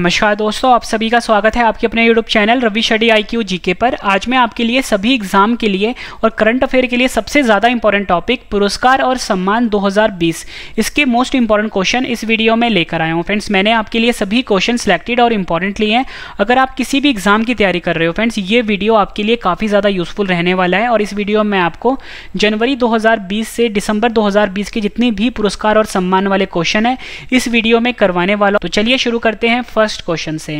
नमस्कार दोस्तों आप सभी का स्वागत है आपके अपने यूट्यूब चैनल रवि शेडी आई क्यू जी के पर आज मैं आपके लिए सभी एग्जाम के लिए और करंट अफेयर के लिए सबसे ज़्यादा इंपॉर्टेंट टॉपिक पुरस्कार और सम्मान 2020 इसके मोस्ट इंपॉर्टेंट क्वेश्चन इस वीडियो में लेकर आया हूँ फ्रेंड्स मैंने आपके लिए सभी क्वेश्चन सेलेक्टेड और इंपॉर्टेंट लिए हैं अगर आप किसी भी एग्जाम की तैयारी कर रहे हो फ्रेंड्स ये वीडियो आपके लिए काफ़ी ज़्यादा यूजफुल रहने वाला है और इस वीडियो में आपको जनवरी दो से दिसंबर दो के जितने भी पुरस्कार और सम्मान वाले क्वेश्चन है इस वीडियो में करवाने वाला तो चलिए शुरू करते हैं फर्स्ट फर्स्ट क्वेश्चन से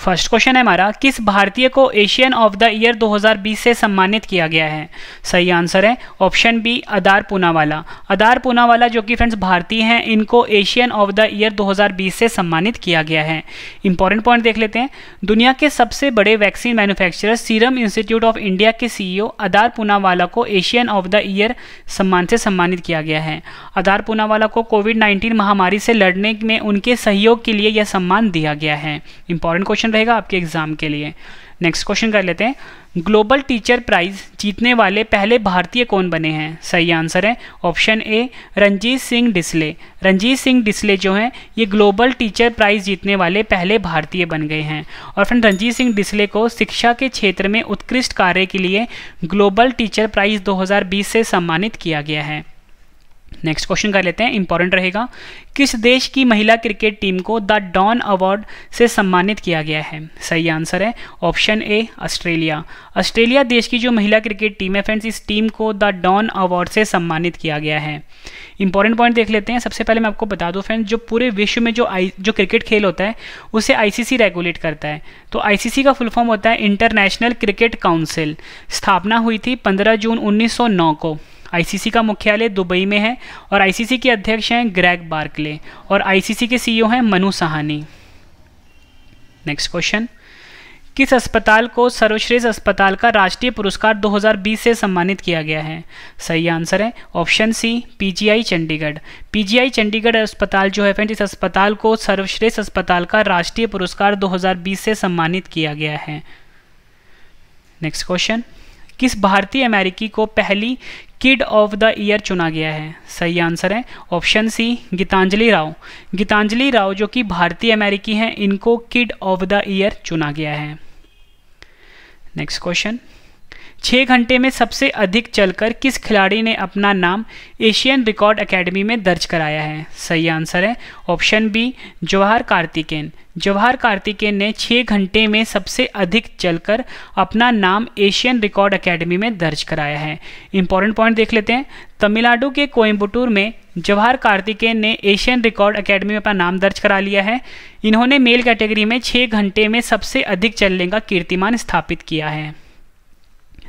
फर्स्ट क्वेश्चन है हमारा किस भारतीय को एशियन ऑफ द ईयर 2020 से सम्मानित किया गया है सही आंसर है ऑप्शन बी अदार पूनावाला अदार पूनावाला जो कि फ्रेंड्स भारतीय हैं इनको एशियन ऑफ द ईयर 2020 से सम्मानित किया गया है इंपॉर्टेंट पॉइंट देख लेते हैं दुनिया के सबसे बड़े vaccine manufacturer Serum Institute of India के सी अदार पूनावाला को एशियन ऑफ द ईयर सम्मान से सम्मानित किया गया है अदार पूनावाला को कोविड नाइन्टीन महामारी से लड़ने में उनके सहयोग के लिए यह सम्मान दिया गया है इंपॉर्टेंट क्वेश्चन क्वेश्चन रहेगा आपके एग्जाम के लिए नेक्स्ट क्वेश्चन कर लेते हैं ग्लोबल टीचर प्राइज जीतने वाले पहले भारतीय कौन बने हैं सही आंसर है ऑप्शन ए रंजीत सिंह डिसले रंजीत सिंह डिसले जो हैं ये ग्लोबल टीचर प्राइज जीतने वाले पहले भारतीय बन गए हैं और फ्रेंड रंजीत सिंह डिसले को शिक्षा के क्षेत्र में उत्कृष्ट कार्य के लिए ग्लोबल टीचर प्राइज 2020 से सम्मानित किया गया है नेक्स्ट क्वेश्चन कर लेते हैं इंपॉर्टेंट रहेगा किस देश की महिला क्रिकेट टीम को द डॉन अवार्ड से सम्मानित किया गया है सही आंसर है ऑप्शन ए ऑस्ट्रेलिया ऑस्ट्रेलिया देश की जो महिला क्रिकेट टीम है फ्रेंड्स इस टीम को द डॉन अवार्ड से सम्मानित किया गया है इंपॉर्टेंट पॉइंट देख लेते हैं सबसे पहले मैं आपको बता दूं फ्रेंड्स जो पूरे विश्व में जो आई जो क्रिकेट खेल होता है उसे आईसीसी रेगुलेट करता है तो आईसीसी का फुल फॉर्म होता है इंटरनेशनल क्रिकेट काउंसिल स्थापना हुई थी 15 जून 1909 को आईसीसी का मुख्यालय दुबई में है और आईसीसी के अध्यक्ष हैं ग्रैग बार्कले और आईसीसी के सीईओ हैं मनु सहानी नेक्स्ट क्वेश्चन किस अस्पताल को सर्वश्रेष्ठ अस्पताल का राष्ट्रीय पुरस्कार 2020 से सम्मानित किया गया है सही आंसर है option C PGI Chandigarh PGI Chandigarh अस्पताल जो है फ्रेंड इस अस्पताल को सर्वश्रेष्ठ अस्पताल का राष्ट्रीय पुरस्कार 2020 से सम्मानित किया गया है नेक्स्ट क्वेश्चन किस भारतीय अमेरिकी को पहली किड ऑफ द ईयर चुना गया है सही आंसर है ऑप्शन सी गीतांजलि राव गीतांजलि राव जो कि भारतीय अमेरिकी हैं इनको किड ऑफ द ईयर चुना गया है नेक्स्ट क्वेश्चन छः घंटे में सबसे अधिक चलकर किस खिलाड़ी ने अपना नाम एशियन रिकॉर्ड एकेडमी में दर्ज कराया है सही आंसर है ऑप्शन बी जवाहर कार्तिकेन जवाहर कार्तिकेन ने छः घंटे में सबसे अधिक चलकर अपना नाम एशियन रिकॉर्ड एकेडमी में दर्ज कराया है इंपॉर्टेंट पॉइंट देख लेते हैं तमिलनाडु के कोयम्बटूर में जवाहर कार्तिकेन ने एशियन रिकॉर्ड एकेडमी में अपना नाम दर्ज करा लिया है इन्होंने मेल कैटेगरी में छः घंटे में सबसे अधिक चलने का कीर्तिमान स्थापित किया है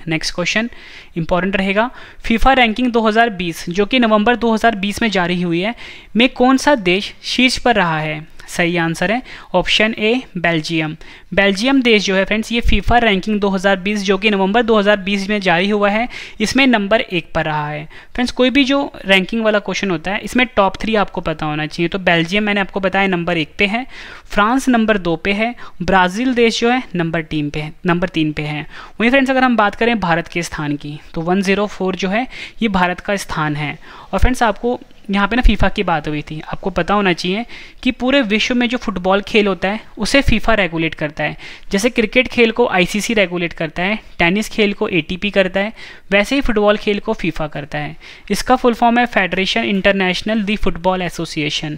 नेक्स्ट क्वेश्चन इंपॉर्टेंट रहेगा फीफा रैंकिंग 2020 जो कि नवंबर 2020 में जारी हुई है में कौन सा देश शीर्ष पर रहा है सही आंसर है ऑप्शन ए बेल्जियम बेल्जियम देश जो है फ्रेंड्स ये फीफा रैंकिंग 2020 जो कि नवंबर 2020 में जारी हुआ है इसमें नंबर एक पर रहा है फ्रेंड्स कोई भी जो रैंकिंग वाला क्वेश्चन होता है इसमें टॉप थ्री आपको पता होना चाहिए तो बेल्जियम मैंने आपको बताया नंबर एक पे है फ्रांस नंबर दो पे है ब्राज़ील देश जो है नंबर तीन पे है नंबर तीन पे है वहीं फ्रेंड्स अगर हम बात करें भारत के स्थान की तो 104 जो है ये भारत का स्थान है और फ्रेंड्स आपको यहाँ पे ना फीफा की बात हुई थी आपको पता होना चाहिए कि पूरे विश्व में जो फुटबॉल खेल होता है उसे फीफा रेगुलेट करता है जैसे क्रिकेट खेल को आईसीसी रेगुलेट करता है टेनिस खेल को एटीपी करता है वैसे ही फुटबॉल खेल को फीफा करता है इसका फुल फॉर्म है federation international de football association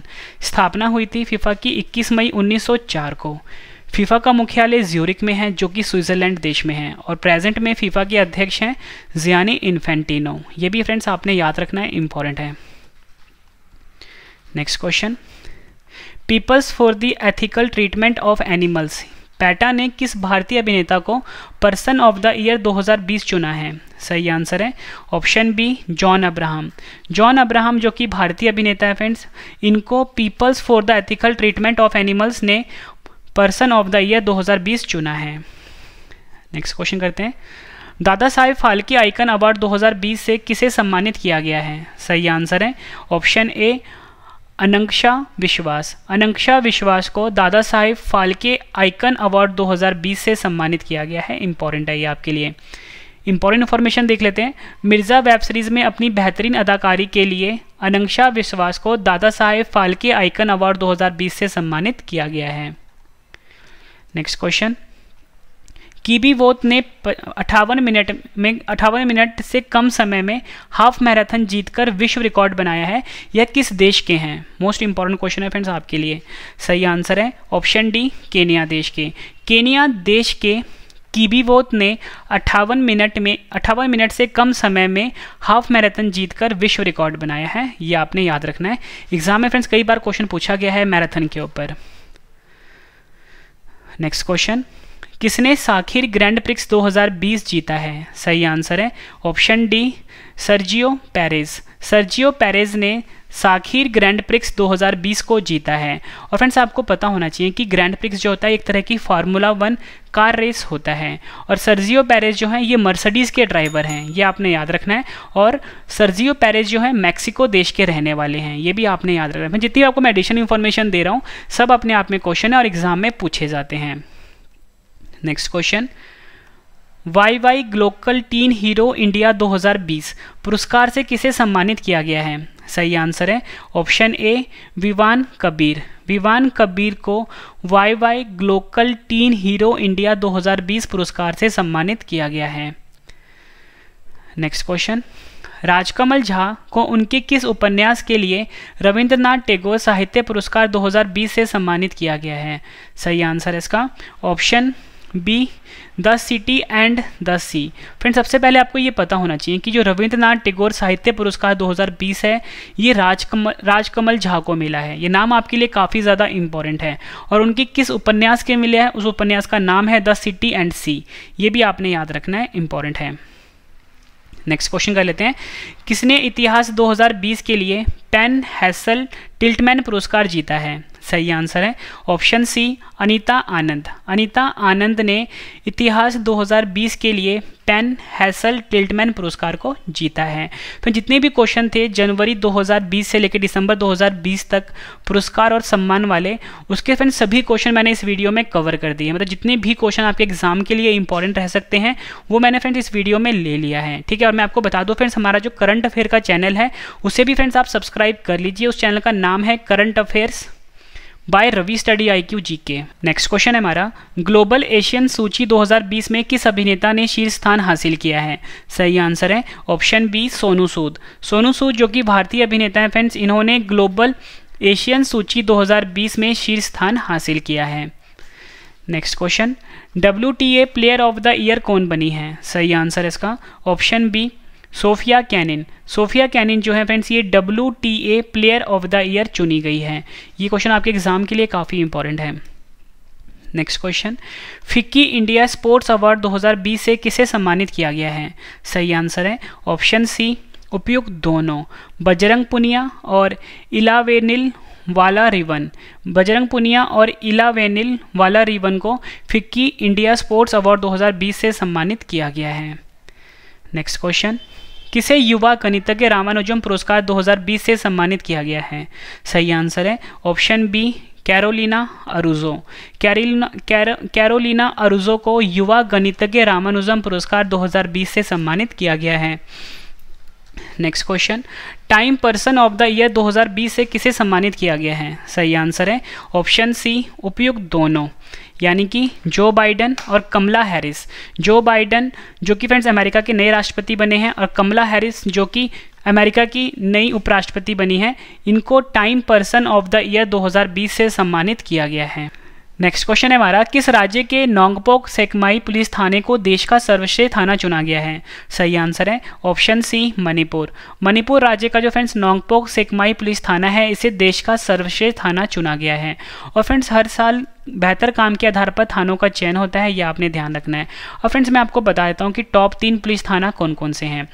स्थापना हुई थी फीफा की इक्कीस मई 1904 को फीफा का मुख्यालय ज्यूरिक में है जो कि स्विट्जरलैंड देश में है और प्रेजेंट में फीफा के अध्यक्ष हैं जियानी इन्फेंटिनो ये भी फ्रेंड्स आपने याद रखना है इम्पॉर्टेंट है next question People for the Ethical Treatment of Animals PETA ने किस भारतीय अभिनेता को पर्सन ऑफ द ईयर 2020 चुना है सही आंसर है option B John Abraham John Abraham जो कि भारतीय अभिनेता है फ्रेंड्स इनको People for the Ethical Treatment of Animals ने पर्सन ऑफ द ईयर 2020 चुना है नेक्स्ट क्वेश्चन करते हैं दादा साहेब फाल्के आइकन अवार्ड 2020 से किसे सम्मानित किया गया है सही आंसर है ऑप्शन ए अनंक्षा विश्वास अनंक्षा विश्वास को दादा साहेब फाल्के आइकन अवार्ड 2020 से सम्मानित किया गया है इंपॉर्टेंट है ये आपके लिए इंपॉर्टेंट इन्फॉर्मेशन देख लेते हैं मिर्ज़ा वेब सीरीज़ में अपनी बेहतरीन अदाकारी के लिए अनंक्षा विश्वास को दादा साहेब फाल्के आइकन अवार्ड 2020 से सम्मानित किया गया है नेक्स्ट क्वेश्चन कीबीवोत ने अठावन मिनट में अठावन मिनट से कम समय में हाफ मैराथन जीतकर विश्व रिकॉर्ड बनाया है यह किस देश के हैं मोस्ट इंपॉर्टेंट क्वेश्चन है फ्रेंड्स आपके लिए सही आंसर है ऑप्शन डी केनिया देश के केनिया देश के कीबीवोत ने अट्ठावन मिनट में अट्ठावन मिनट से कम समय में हाफ मैराथन जीतकर विश्व रिकॉर्ड बनाया है ये आपने याद रखना है एग्जाम में फ्रेंड्स कई बार क्वेश्चन पूछा गया है मैराथन के ऊपर नेक्स्ट क्वेश्चन किसने साखिर ग्रैंड प्रिक्स 2020 जीता है सही आंसर है option D Sergio Perez Sergio Perez ने साखिर ग्रैंड प्रिक्स 2020 को जीता है और फ्रेंड्स आपको पता होना चाहिए कि ग्रैंड प्रिक्स जो होता है एक तरह की फार्मूला वन कार रेस होता है और सर्जियो पेरेज जो है ये मर्सडीज़ के ड्राइवर हैं ये आपने याद रखना है और सर्जियो पेरेज जो है मैक्सिको देश के रहने वाले हैं ये भी आपने याद रखना है जितनी आपको मैं एडिशनल इन्फॉर्मेशन दे रहा हूँ सब अपने आप में क्वेश्चन है और एग्जाम में पूछे जाते हैं next question Y Y glocal teen hero India 2020 पुरस्कार से किसे सम्मानित किया गया है सही आंसर है ऑप्शन ए विवान कबीर विवान कबीर को Y Y glocal teen hero India 2020 पुरस्कार से सम्मानित किया गया है नेक्स्ट क्वेश्चन राजकमल झा को उनके किस उपन्यास के लिए रविंद्रनाथ टैगोर साहित्य पुरस्कार 2020 से सम्मानित किया गया है सही आंसर इसका option B the city and the sea friend सबसे पहले आपको ये पता होना चाहिए कि जो रविंद्रनाथ टैगोर साहित्य पुरस्कार 2020 है ये राजकमल राजकमल झा को मिला है ये नाम आपके लिए काफ़ी ज़्यादा इंपॉर्टेंट है और उनकी किस उपन्यास के मिले हैं उस उपन्यास का नाम है द सिटी एंड सी ये भी आपने याद रखना है इंपॉर्टेंट है नेक्स्ट क्वेश्चन कर लेते हैं किसने इतिहास 2020 के लिए पेन हैसल टिल्टमैन पुरस्कार जीता है सही आंसर है ऑप्शन सी अनीता आनंद अनीता आनंद ने इतिहास 2020 के लिए पेन हैसल टिल्टमैन पुरस्कार को जीता है तो जितने भी क्वेश्चन थे जनवरी 2020 से लेकर दिसंबर 2020 तक पुरस्कार और सम्मान वाले उसके फ्रेंड सभी क्वेश्चन मैंने इस वीडियो में कवर कर दिए मतलब जितने भी क्वेश्चन आपके एग्जाम के लिए इंपॉर्टेंट रह सकते हैं वो मैंने फ्रेंड्स इस वीडियो में ले लिया है ठीक है और मैं आपको बता दूँ फ्रेंड्स हमारा जो करंट अफेयर का चैनल है उसे भी फ्रेंड्स आप सब्सक्राइब कर लीजिए उस चैनल का नाम है current affairs by Ravi study I Q G K next question है हमारा ग्लोबल एशियन सूची 2020 में किस अभिनेता ने शीर्ष स्थान हासिल किया है सही आंसर है ऑप्शन बी सोनू सूद सोनू सूद जो कि भारतीय अभिनेता हैं फ्रेंड्स इन्होंने ग्लोबल एशियन सूची 2020 में शीर्ष स्थान हासिल किया है next question W player of the year कौन बनी है सही आंसर इसका option B Sofia Kenin Sofia Kenin जो है फ्रेंड्स ये W T A player of the year चुनी गई है ये क्वेश्चन आपके एग्जाम के लिए काफ़ी इंपॉर्टेंट है next question FICCI India sports award 2020 से किसे सम्मानित किया गया है सही आंसर है ऑप्शन सी उपयुक्त दोनों बजरंग पुनिया और इलावेनिल वाला रिवन बजरंग पुनिया और इलावेनिल वाला रिवन को फिक्की इंडिया स्पोर्ट्स अवार्ड 2020 से सम्मानित किया गया है नेक्स्ट क्वेश्चन किसे युवा गणितज्ञ रामानुजम पुरस्कार 2020 से सम्मानित किया गया है सही आंसर है option B Carolina Araujo Carolina Car, Carolina Araujo को युवा गणितज्ञ रामानुजम पुरस्कार 2020 से सम्मानित किया गया है next question Time person of the year 2020 से किसे सम्मानित किया गया है सही आंसर है ऑप्शन सी उपयुक्त दोनों यानी कि जो बाइडन और कमला हैरिस जो बाइडन जो कि फ्रेंड्स अमेरिका के नए राष्ट्रपति बने हैं और कमला हैरिस जो कि अमेरिका की नई उपराष्ट्रपति बनी है इनको Time person of the year 2020 से सम्मानित किया गया है नेक्स्ट क्वेश्चन है हमारा किस राज्य के नोंगपोक सेकमाई पुलिस थाने को देश का सर्वश्रेष्ठ थाना चुना गया है सही आंसर है ऑप्शन सी मणिपुर मणिपुर राज्य का जो फ्रेंड्स नोंगपोक सेकमाई पुलिस थाना है इसे देश का सर्वश्रेष्ठ थाना चुना गया है और फ्रेंड्स हर साल बेहतर काम के आधार पर थानों का चयन होता है यह आपने ध्यान रखना है और फ्रेंड्स मैं आपको बता देता हूँ कि टॉप तीन पुलिस थाना कौन कौन से हैं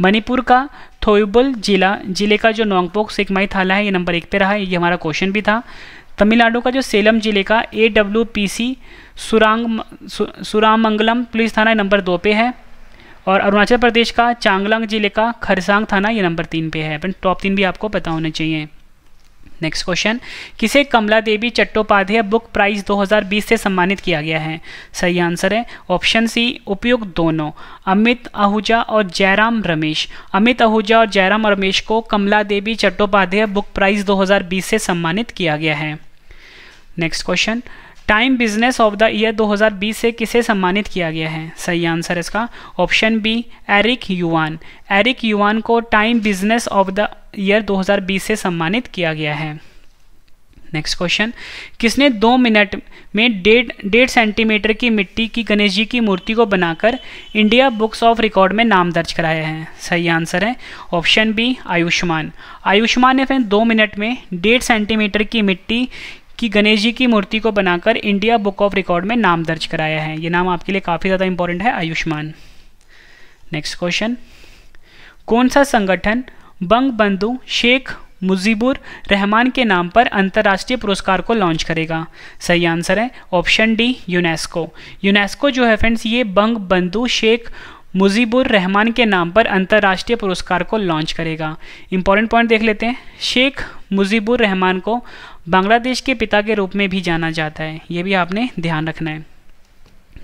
मणिपुर का थोयुबल जिला जिले का जो नोंगपोक सेकमाई थाना है ये नंबर एक पे रहा है ये हमारा क्वेश्चन भी था तमिलनाडु का जो सेलम जिले का ए डब्ल्यू पी सी सुरांग सु, सुरामंगलम पुलिस थाना नंबर दो पे है और अरुणाचल प्रदेश का चांगलांग जिले का खरसांग थाना ये नंबर तीन पे है अपन टॉप तीन भी आपको पता होना चाहिए नेक्स्ट क्वेश्चन किसे कमला देवी चट्टोपाध्याय बुक प्राइज 2020 से सम्मानित किया गया है सही आंसर है ऑप्शन सी उपयुक्त दोनों अमित आहूजा और जयराम रमेश अमित आहूजा और जयराम रमेश को कमला देवी चट्टोपाध्याय बुक प्राइज दो से सम्मानित किया गया है next question Time business of the year 2020 से किसे सम्मानित किया गया है सही आंसर इसका option B Eric Yuan Eric Yuan को Time business of the year 2020 से सम्मानित किया गया है नेक्स्ट क्वेश्चन किसने दो मिनट में डेढ़ डेढ़ सेंटीमीटर की मिट्टी की गणेश जी की मूर्ति को बनाकर इंडिया बुक्स ऑफ रिकॉर्ड में नाम दर्ज कराया है सही आंसर है ऑप्शन बी आयुष्मान आयुष्मान ने फिर दो मिनट में डेढ़ सेंटीमीटर की मिट्टी कि गणेश जी की मूर्ति को बनाकर इंडिया बुक ऑफ रिकॉर्ड में नाम दर्ज कराया है ये नाम आपके लिए काफ़ी ज़्यादा इंपॉर्टेंट है आयुष्मान नेक्स्ट क्वेश्चन कौन सा संगठन बंग बंधु शेख मुजीबुर रहमान के नाम पर अंतर्राष्ट्रीय पुरस्कार को लॉन्च करेगा सही आंसर है ऑप्शन डी यूनेस्को यूनेस्को जो है फ्रेंड्स ये बंग बंधु शेख मुजीबुर रहमान के नाम पर अंतर्राष्ट्रीय पुरस्कार को लॉन्च करेगा इंपॉर्टेंट पॉइंट देख लेते हैं शेख मुजीबुर रहमान को बांग्लादेश के पिता के रूप में भी जाना जाता है ये भी आपने ध्यान रखना है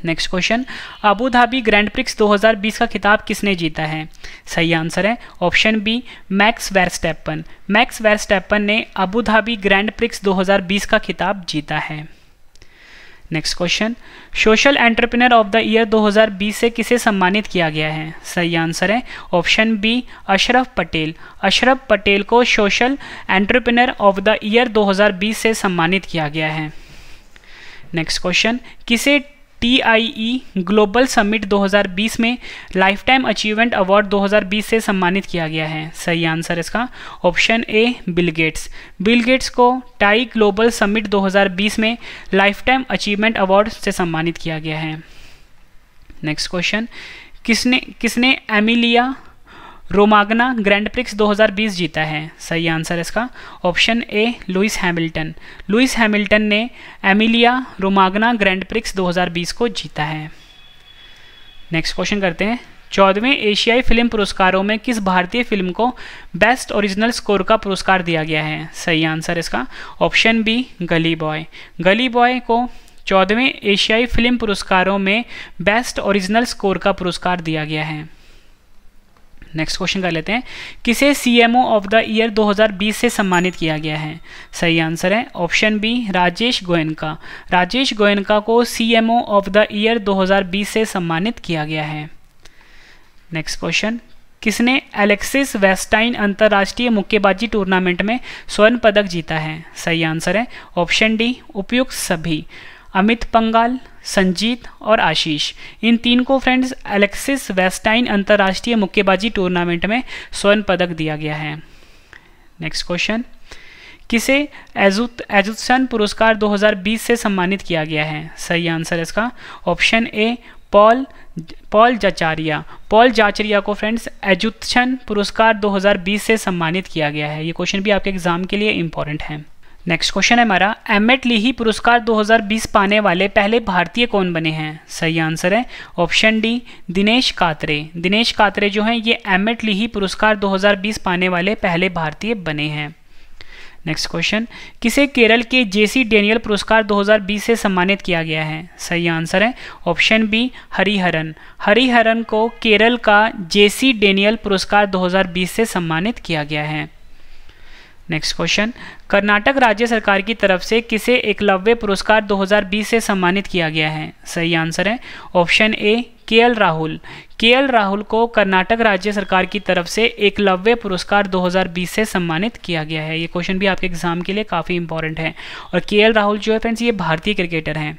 next question Abu Dhabi Grand Prix 2020 का खिताब किसने जीता है सही आंसर है option B Max Verstappen Max Verstappen ने अबू धाबी ग्रैंड प्रिक्स 2020 का खिताब जीता है next question social entrepreneur of the year 2020 से किसे सम्मानित किया गया है सही आंसर है ऑप्शन बी अशरफ पटेल अशरफ पटेल को social entrepreneur of the year 2020 से सम्मानित किया गया है नेक्स्ट क्वेश्चन किसे T I E global summit 2020 में लाइफ टाइम अचीवमेंट अवार्ड 2020 से सम्मानित किया गया है सही आंसर इसका option A Bill Gates Bill Gates को टाई ग्लोबल समिट 2020 में लाइफ टाइम अचीवमेंट अवार्ड से सम्मानित किया गया है नेक्स्ट क्वेश्चन किसने किसने एमिलिया रोमागना ग्रैंड प्रिक्स 2020 जीता है सही आंसर इसका option A Lewis Hamilton Lewis Hamilton ने एमिलिया रोमागना ग्रैंड प्रिक्स 2020 को जीता है नेक्स्ट क्वेश्चन करते हैं चौदहवें एशियाई फिल्म पुरस्कारों में किस भारतीय फिल्म को बेस्ट ओरिजिनल स्कोर का पुरस्कार दिया गया है सही आंसर इसका ऑप्शन बी गली बॉय गली बॉय को चौदहवें एशियाई फिल्म पुरस्कारों में बेस्ट ओरिजिनल स्कोर का पुरस्कार दिया गया है नेक्स्ट क्वेश्चन कर लेते हैं किसे सीएमओ ऑफ द ईयर 2020 से सम्मानित किया गया है सही आंसर है ऑप्शन बी राजेश गोयनका राजेश गोयनका को सीएमओ ऑफ द ईयर 2020 से सम्मानित किया गया है नेक्स्ट क्वेश्चन किसने एलेक्सिस वेस्टाइन अंतर्राष्ट्रीय मुक्केबाजी टूर्नामेंट में स्वर्ण पदक जीता है सही आंसर है ऑप्शन डी उपयुक्त सभी अमित पंगाल संजीत और आशीष इन तीन को फ्रेंड्स एलेक्सिस वेस्टाइन अंतर्राष्ट्रीय मुक्केबाजी टूर्नामेंट में स्वर्ण पदक दिया गया है नेक्स्ट क्वेश्चन किसे एजुत एजुत्सन पुरस्कार 2020 से सम्मानित किया गया है सही आंसर इसका ऑप्शन ए पॉल पॉल जाचारिया पॉल जाचरिया को फ्रेंड्स एजुत्सन पुरस्कार 2020 से सम्मानित किया गया है ये क्वेश्चन भी आपके एग्जाम के लिए इंपॉर्टेंट है नेक्स्ट क्वेश्चन है हमारा एट लीही पुरस्कार 2020 पाने वाले पहले भारतीय कौन बने हैं सही आंसर है ऑप्शन डी दिनेश कातरे दिनेश कातरे जो हैं ये एट लीही पुरस्कार 2020 पाने वाले पहले भारतीय बने हैं नेक्स्ट क्वेश्चन किसे केरल के जेसी डेनियल पुरस्कार 2020 से सम्मानित किया गया है सही आंसर है ऑप्शन बी हरिहरन हरिहरन को केरल का जेसी डेनियल पुरस्कार 2020 से सम्मानित किया गया है नेक्स्ट क्वेश्चन कर्नाटक राज्य सरकार की तरफ से किसे एकलव्य पुरस्कार 2020 से सम्मानित किया गया है सही आंसर है ऑप्शन ए के एल राहुल के एल राहुल को कर्नाटक राज्य सरकार की तरफ से एकलव्य पुरस्कार 2020 से सम्मानित किया गया है ये क्वेश्चन भी आपके एग्जाम के लिए काफ़ी इंपॉर्टेंट है और के एल राहुल जो है फ्रेंड्स ये भारतीय क्रिकेटर हैं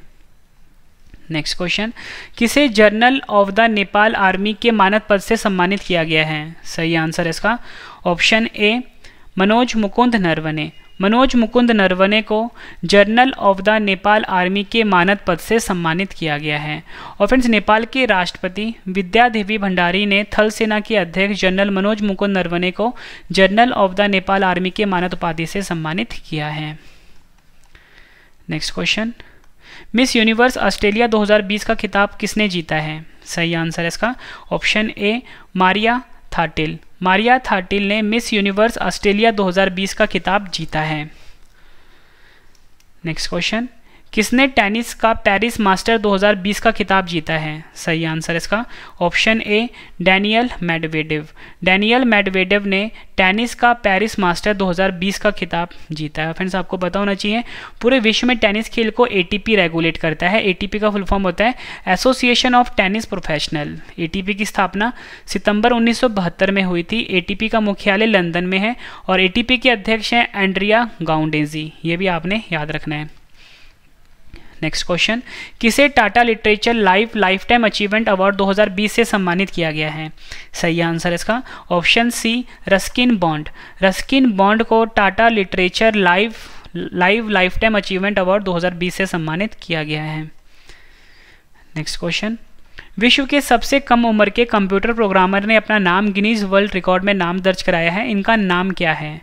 नेक्स्ट क्वेश्चन किसे general of the Nepal army के मानद पद से सम्मानित किया गया है सही आंसर इसका ऑप्शन ए मनोज मुकुंद नरवने मनोज मुकुंद नरवने को general of the Nepal army के मानद पद से सम्मानित किया गया है और फ्रेंड्स नेपाल के राष्ट्रपति विद्या देवी भंडारी ने थल सेना के अध्यक्ष जनरल मनोज मुकुंद नरवने को general of the Nepal army के मानद उपाधि से सम्मानित किया है next question Miss Universe Australia 2020 का खिताब किसने जीता है सही आंसर है इसका option A Maria Thattil Maria Thattil ने मिस यूनिवर्स ऑस्ट्रेलिया 2020 का खिताब जीता है नेक्स्ट क्वेश्चन किसने टेनिस का पेरिस मास्टर 2020 का खिताब जीता है सही आंसर इसका option A Daniil Medvedev Daniil Medvedev ने टेनिस का पेरिस मास्टर 2020 का खिताब जीता है फ्रेंड्स आपको पता होना चाहिए पूरे विश्व में टेनिस खेल को एटीपी रेगुलेट करता है एटीपी का फुल फॉर्म होता है association of tennis professional A की स्थापना सितंबर उन्नीस में हुई थी ए का मुख्यालय लंदन में है और ए के अध्यक्ष हैं एंड्रिया गाउंडेजी ये भी आपने याद रखना है नेक्स्ट क्वेश्चन किसे Tata literature life lifetime achievement award 2020 से सम्मानित किया गया है सही आंसर इसका option C Ruskin Bond Ruskin Bond को Tata literature life live lifetime achievement award 2020 से सम्मानित किया गया है नेक्स्ट क्वेश्चन विश्व के सबसे कम उम्र के कंप्यूटर प्रोग्रामर ने अपना नाम गिनीज वर्ल्ड रिकॉर्ड में नाम दर्ज कराया है इनका नाम क्या है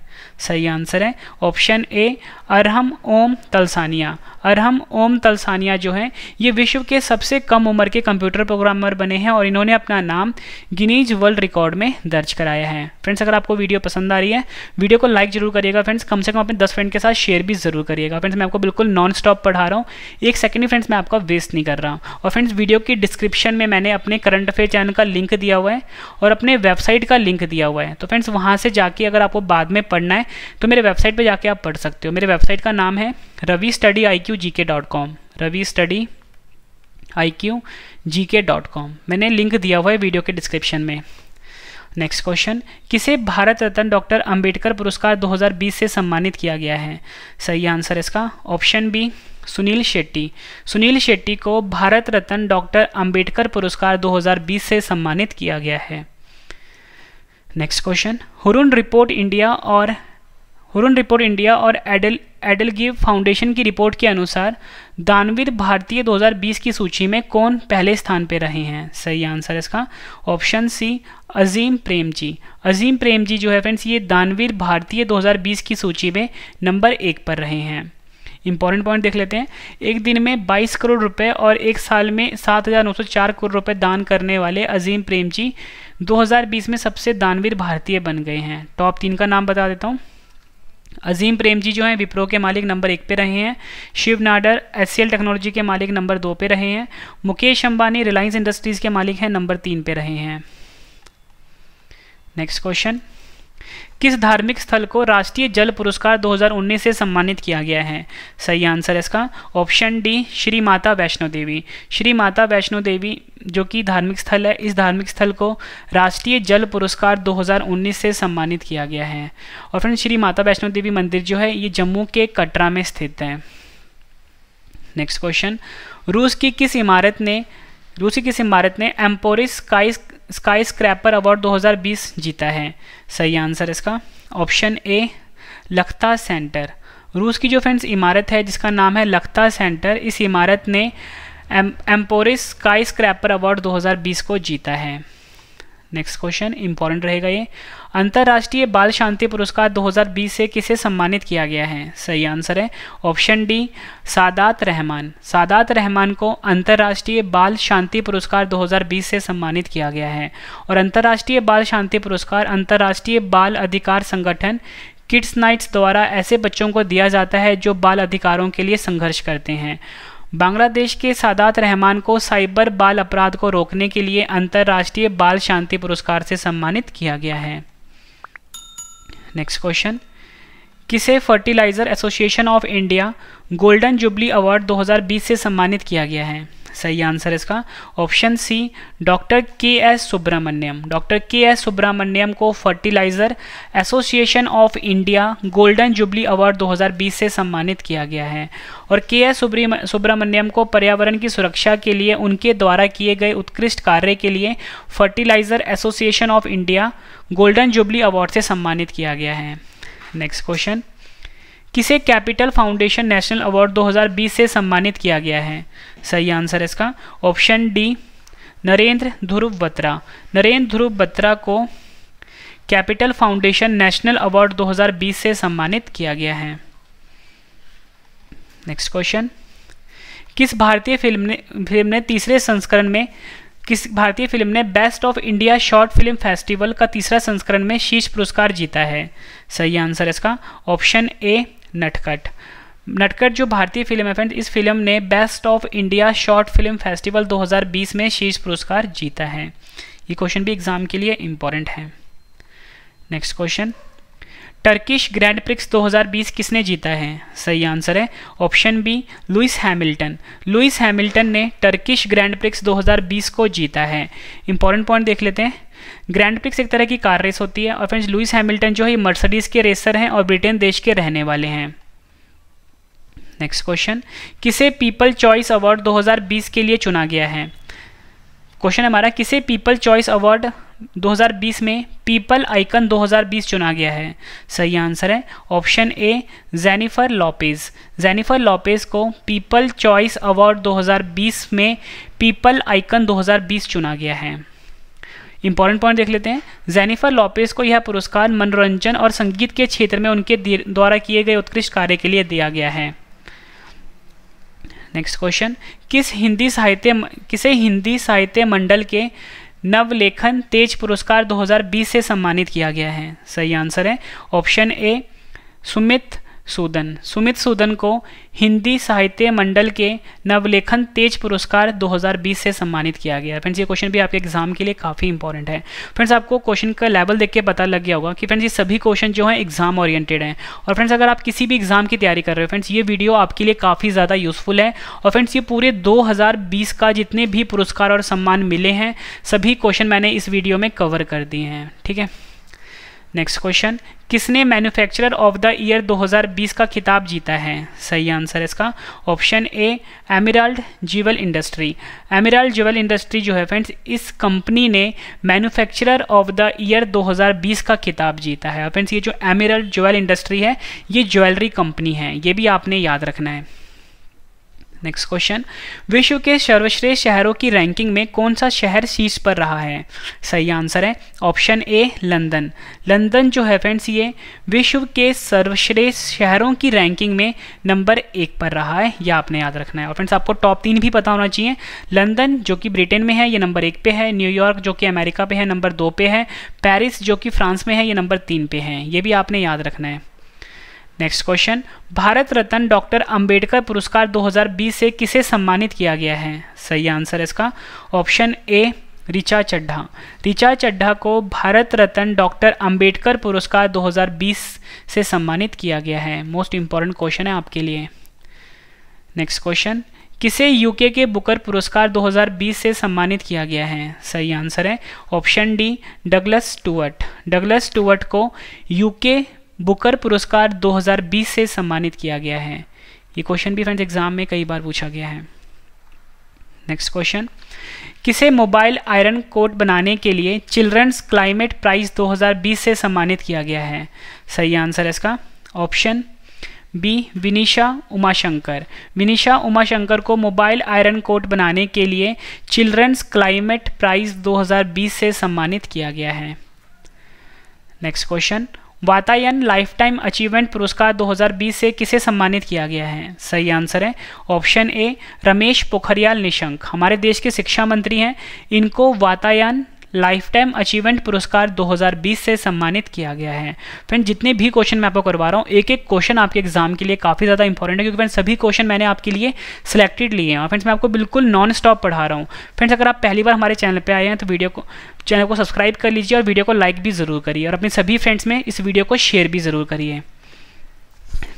सही आंसर है ऑप्शन ए अरहम ओम तलसानिया अरहम ओम तलसानिया जो है ये विश्व के सबसे कम उम्र के कंप्यूटर प्रोग्रामर बने हैं और इन्होंने अपना नाम गिनीज वर्ल्ड रिकॉर्ड में दर्ज कराया है फ्रेंड्स अगर आपको वीडियो पसंद आ रही है वीडियो को लाइक जरूर करिएगा फ्रेंड्स कम से कम अपने दस फ्रेंड के साथ शेयर भी जरूर करिएगा फ्रेंड्स मैं आपको बिल्कुल नॉन स्टॉप पढ़ा रहा हूँ एक सेकेंड ही फ्रेंड्स मैं आपका वेस्ट नहीं कर रहा हूँ और फ्रेंड्स वीडियो की डिस्क्रिप्शन में मैंने अपने करंट अफेयर चैनल का लिंक दिया हुआ है और अपने वेबसाइट का लिंक दिया हुआ है तो फ्रेंड्स वहाँ से जाके अगर आपको बाद में पढ़ना है तो मेरे वेबसाइट पर जाके आप पढ़ सकते हो मेरे वेबसाइट का नाम है Ravi study I Q G K dot com Ravi study I Q G K dot com मैंने लिंक दिया हुआ है वीडियो के डिस्क्रिप्शन में नेक्स्ट क्वेश्चन किसे भारत रत्न डॉक्टर अंबेडकर पुरस्कार 2020 से सम्मानित किया गया है सही आंसर इसका ऑप्शन बी सुनील शेट्टी सुनील शेट्टी को भारत रत्न डॉक्टर अंबेडकर पुरस्कार 2020 से सम्मानित किया गया है next question Hurun report India और हुरुन रिपोर्ट इंडिया और एडल एडलगिव फाउंडेशन की रिपोर्ट के अनुसार दानवीर भारतीय 2020 की सूची में कौन पहले स्थान पर रहे हैं सही आंसर इसका ऑप्शन सी अजीम प्रेम जी अजीम प्रेम जी जो है फ्रेंड्स ये दानवीर भारतीय 2020 की सूची में नंबर एक पर रहे हैं इंपॉर्टेंट पॉइंट देख लेते हैं एक दिन में 22 करोड़ रुपए और एक साल में चार करोड़ रुपए दान करने वाले अजीम प्रेमजी 2020 में सबसे दानवीर भारतीय बन गए हैं टॉप तीन का नाम बता देता हूँ अजीम प्रेमजी जो हैं विप्रो के मालिक नंबर एक पे रहे हैं शिव नाडर एस टेक्नोलॉजी के मालिक नंबर दो पे रहे हैं मुकेश अंबानी रिलायंस इंडस्ट्रीज़ के मालिक हैं नंबर तीन पे रहे हैं नेक्स्ट क्वेश्चन किस धार्मिक स्थल को राष्ट्रीय जल पुरस्कार 2019 से सम्मानित किया गया है सही आंसर है इसका ऑप्शन डी श्री माता वैष्णो देवी श्री माता वैष्णो देवी जो कि धार्मिक स्थल है इस धार्मिक स्थल को राष्ट्रीय जल पुरस्कार 2019 से सम्मानित किया गया है और फ्रेंड श्री माता वैष्णो देवी मंदिर जो है ये जम्मू के कटरा में स्थित है नेक्स्ट क्वेश्चन रूस की किस इमारत ने रूसी किस इमारत ने एम्पोरिस काइस स्काई स्क्रैपर अवार्ड 2020 जीता है सही आंसर इसका ऑप्शन ए लखता सेंटर रूस की जो फ्रेंड्स इमारत है जिसका नाम है लखता सेंटर इस इमारत ने एम्पोरिस स्काई स्क्रैपर अवार्ड 2020 को जीता है नेक्स्ट क्वेश्चन इंपॉर्टेंट रहेगा ये अंतर्राष्ट्रीय बाल शांति पुरस्कार 2020 से किसे सम्मानित किया गया है सही आंसर है ऑप्शन डी सादात रहमान सादात रहमान को अंतर्राष्ट्रीय बाल शांति पुरस्कार 2020 से सम्मानित किया गया है और अंतर्राष्ट्रीय बाल शांति पुरस्कार अंतर्राष्ट्रीय बाल अधिकार संगठन किड्स नाइट्स द्वारा ऐसे बच्चों को दिया जाता है जो बाल अधिकारों के लिए संघर्ष करते हैं बांग्लादेश के सादात रहमान को साइबर बाल अपराध को रोकने के लिए अंतर्राष्ट्रीय बाल शांति पुरस्कार से सम्मानित किया गया है नेक्स्ट क्वेश्चन किसे fertiliser association of India golden jubilee award 2020 से सम्मानित किया गया है सही आंसर इसका option C doctor K S Subramanyam doctor K S Subramanyam को fertiliser association of India golden jubilee award 2020 से सम्मानित किया गया है और के एस सुब्रमण्यम को पर्यावरण की सुरक्षा के लिए उनके द्वारा किए गए उत्कृष्ट कार्य के लिए fertiliser association of India golden jubilee award से सम्मानित किया गया है नेक्स्ट क्वेश्चन किसे कैपिटल फाउंडेशन नेशनल अवार्ड 2020 से सम्मानित किया गया है सही आंसर इसका ऑप्शन डी नरेंद्र ध्रुव बत्रा नरेंद्र ध्रुव बत्रा को कैपिटल फाउंडेशन नेशनल अवार्ड 2020 से सम्मानित किया गया है नेक्स्ट क्वेश्चन किस भारतीय फिल्म ने फिल्म ने तीसरे संस्करण में किस भारतीय फिल्म ने best of India short film festival का तीसरा संस्करण में शीर्ष पुरस्कार जीता है सही आंसर इसका ऑप्शन ए नटखट नटखट जो भारतीय फिल्म है फ्रेंड इस फिल्म ने best of India short film festival 2020 में शीर्ष पुरस्कार जीता है ये क्वेश्चन भी एग्जाम के लिए इंपॉर्टेंट है next question Turkish Grand Prix 2020 किसने जीता है सही आंसर है option B Lewis Hamilton Lewis Hamilton ने टर्किश ग्रैंड प्रिक्स 2020 को जीता है इंपॉर्टेंट पॉइंट देख लेते हैं ग्रैंड प्रिक्स एक तरह की कार रेस होती है और फ्रेंड्स लुइस हैमिल्टन जो है मर्सडीज के रेसर हैं और ब्रिटेन देश के रहने वाले हैं नेक्स्ट क्वेश्चन किसे पीपल चॉइस अवार्ड 2020 के लिए चुना गया है क्वेश्चन हमारा किसे पीपल चॉइस अवार्ड 2020 में पीपल आइकन 2020 चुना गया है सही आंसर है option A Jennifer Lopez Jennifer Lopez को पीपल चॉइस अवार्ड 2020 में पीपल आइकन 2020 चुना गया है इंपॉर्टेंट पॉइंट देख लेते हैं जेनिफर लॉपेस को यह पुरस्कार मनोरंजन और संगीत के क्षेत्र में उनके द्वारा किए गए उत्कृष्ट कार्य के लिए दिया गया है नेक्स्ट क्वेश्चन किस हिंदी साहित्य किसे हिंदी साहित्य मंडल के नवलेखन तेज पुरस्कार 2020 से सम्मानित किया गया है सही आंसर है ऑप्शन ए सुमित सूदन सुमित सूदन को हिंदी साहित्य मंडल के नवलेखन तेज पुरस्कार 2020 से सम्मानित किया गया है फ्रेंड्स ये क्वेश्चन भी आपके एग्जाम के लिए काफ़ी इंपॉर्टेंट है फ्रेंड्स आपको क्वेश्चन का लेवल देख के पता लग गया होगा कि फ्रेंड्स ये सभी क्वेश्चन जो है एग्जाम ओरिएंटेड हैं और फ्रेंड्स अगर आप किसी भी एग्जाम की तैयारी कर रहे हो फ्रेंड्स ये वीडियो आपके लिए काफ़ी ज़्यादा यूजफुल है और फ्रेंड्स ये पूरे दो का जितने भी पुरस्कार और सम्मान मिले हैं सभी क्वेश्चन मैंने इस वीडियो में कवर कर दिए हैं ठीक है नेक्स्ट क्वेश्चन किसने मैन्युफैक्चरर ऑफ द ईयर 2020 का खिताब जीता है सही आंसर है इसका option A emerald jewel industry emerald jewel industry जो है फ्रेंड्स इस कंपनी ने मैन्युफैक्चरर ऑफ द ईयर 2020 का खिताब जीता है फ्रेंड्स ये जो एमिराल्ड ज्वेल इंडस्ट्री है ये ज्वेलरी कंपनी है ये भी आपने याद रखना है नेक्स्ट क्वेश्चन विश्व के सर्वश्रेष्ठ शहरों की रैंकिंग में कौन सा शहर शीर्ष पर रहा है सही आंसर है ऑप्शन ए लंदन लंदन जो है फ्रेंड्स ये विश्व के सर्वश्रेष्ठ शहरों की रैंकिंग में नंबर एक पर रहा है यह आपने याद रखना है और फ्रेंड्स आपको टॉप तीन भी पता होना चाहिए लंदन जो कि ब्रिटेन में है ये नंबर एक पे है न्यूयॉर्क जो कि अमेरिका पे है नंबर दो पे है पेरिस जो कि फ्रांस में है ये नंबर तीन पे है ये भी आपने याद रखना है next question Bharat Ratna doctor Ambedkar पुरस्कार 2020 से किसे सम्मानित किया गया है सही आंसर इसका ऑप्शन ए रिचा चड्ढा रिचा चड्ढा को भारत रत्न डॉक्टर अंबेडकर पुरस्कार 2020 से सम्मानित किया गया है मोस्ट इंपॉर्टेंट क्वेश्चन है आपके लिए नेक्स्ट क्वेश्चन किसे यूके के बुकर पुरस्कार 2020 से सम्मानित किया गया है सही आंसर है option D Douglas Stuart Douglas Stuart को यूके बुकर पुरस्कार 2020 से सम्मानित किया गया है ये क्वेश्चन भी फ्रेंड्स एग्जाम में कई बार पूछा गया है नेक्स्ट क्वेश्चन किसे मोबाइल आयरन कोट बनाने के लिए चिल्ड्रंस क्लाइमेट प्राइज 2020 से सम्मानित किया गया है सही आंसर है इसका ऑप्शन बी विनिशा उमाशंकर विनिशा उमाशंकर को मोबाइल आयरन कोट बनाने के लिए चिल्ड्रंस क्लाइमेट प्राइज 2020 से सम्मानित किया गया है next question Vatayan lifetime achievement पुरस्कार 2020 से किसे सम्मानित किया गया है सही आंसर है ऑप्शन ए रमेश पोखरियाल निशंक हमारे देश के शिक्षा मंत्री हैं इनको वातायन लाइफ टाइम अचीवमेंट पुरस्कार 2020 से सम्मानित किया गया है फ्रेंड जितने भी क्वेश्चन मैं आपको करवा रहा हूँ एक एक क्वेश्चन आपके एग्जाम के लिए काफ़ी ज़्यादा इंपॉर्टेंट है क्योंकि फ्रेंड सभी क्वेश्चन मैंने आपके लिए सिलेक्टेड लिए हैं और फ्रेंड्स मैं आपको बिल्कुल नॉन स्टॉप पढ़ा रहा हूँ फ्रेंड्स अगर आप पहली बार हमारे चैनल पर आए हैं तो वीडियो को चैनल को सब्सक्राइब कर लीजिए और वीडियो को लाइक भी ज़रूर करिए और अपने सभी फ्रेंड्स में इस वीडियो को शेयर भी ज़रूर करिए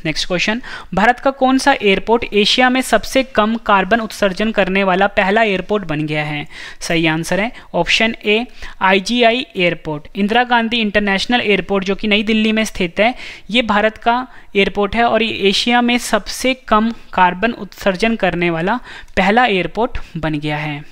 नेक्स्ट क्वेश्चन भारत का कौन सा एयरपोर्ट एशिया में सबसे कम कार्बन उत्सर्जन करने वाला पहला एयरपोर्ट बन गया है सही आंसर है option A IGI airport Indira Gandhi international airport जो कि नई दिल्ली में स्थित है ये भारत का एयरपोर्ट है और ये एशिया में सबसे कम कार्बन उत्सर्जन करने वाला पहला एयरपोर्ट बन गया है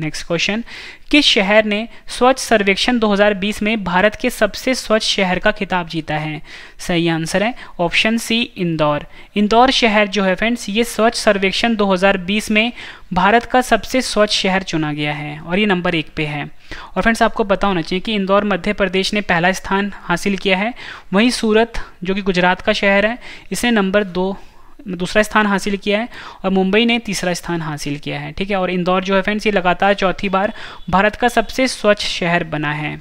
नेक्स्ट क्वेश्चन किस शहर ने स्वच्छ सर्वेक्षण 2020 में भारत के सबसे स्वच्छ शहर का खिताब जीता है सही आंसर है ऑप्शन सी इंदौर इंदौर शहर जो है फ्रेंड्स ये स्वच्छ सर्वेक्षण 2020 में भारत का सबसे स्वच्छ शहर चुना गया है और ये नंबर एक पे है और फ्रेंड्स आपको पता होना चाहिए कि इंदौर मध्य प्रदेश ने पहला स्थान हासिल किया है वहीं सूरत जो कि गुजरात का शहर है इसे नंबर दो दूसरा स्थान हासिल किया है और मुंबई ने तीसरा स्थान हासिल किया है ठीक है और इंदौर जो है फ्रेंड्स ये लगातार चौथी बार भारत का सबसे स्वच्छ शहर बना है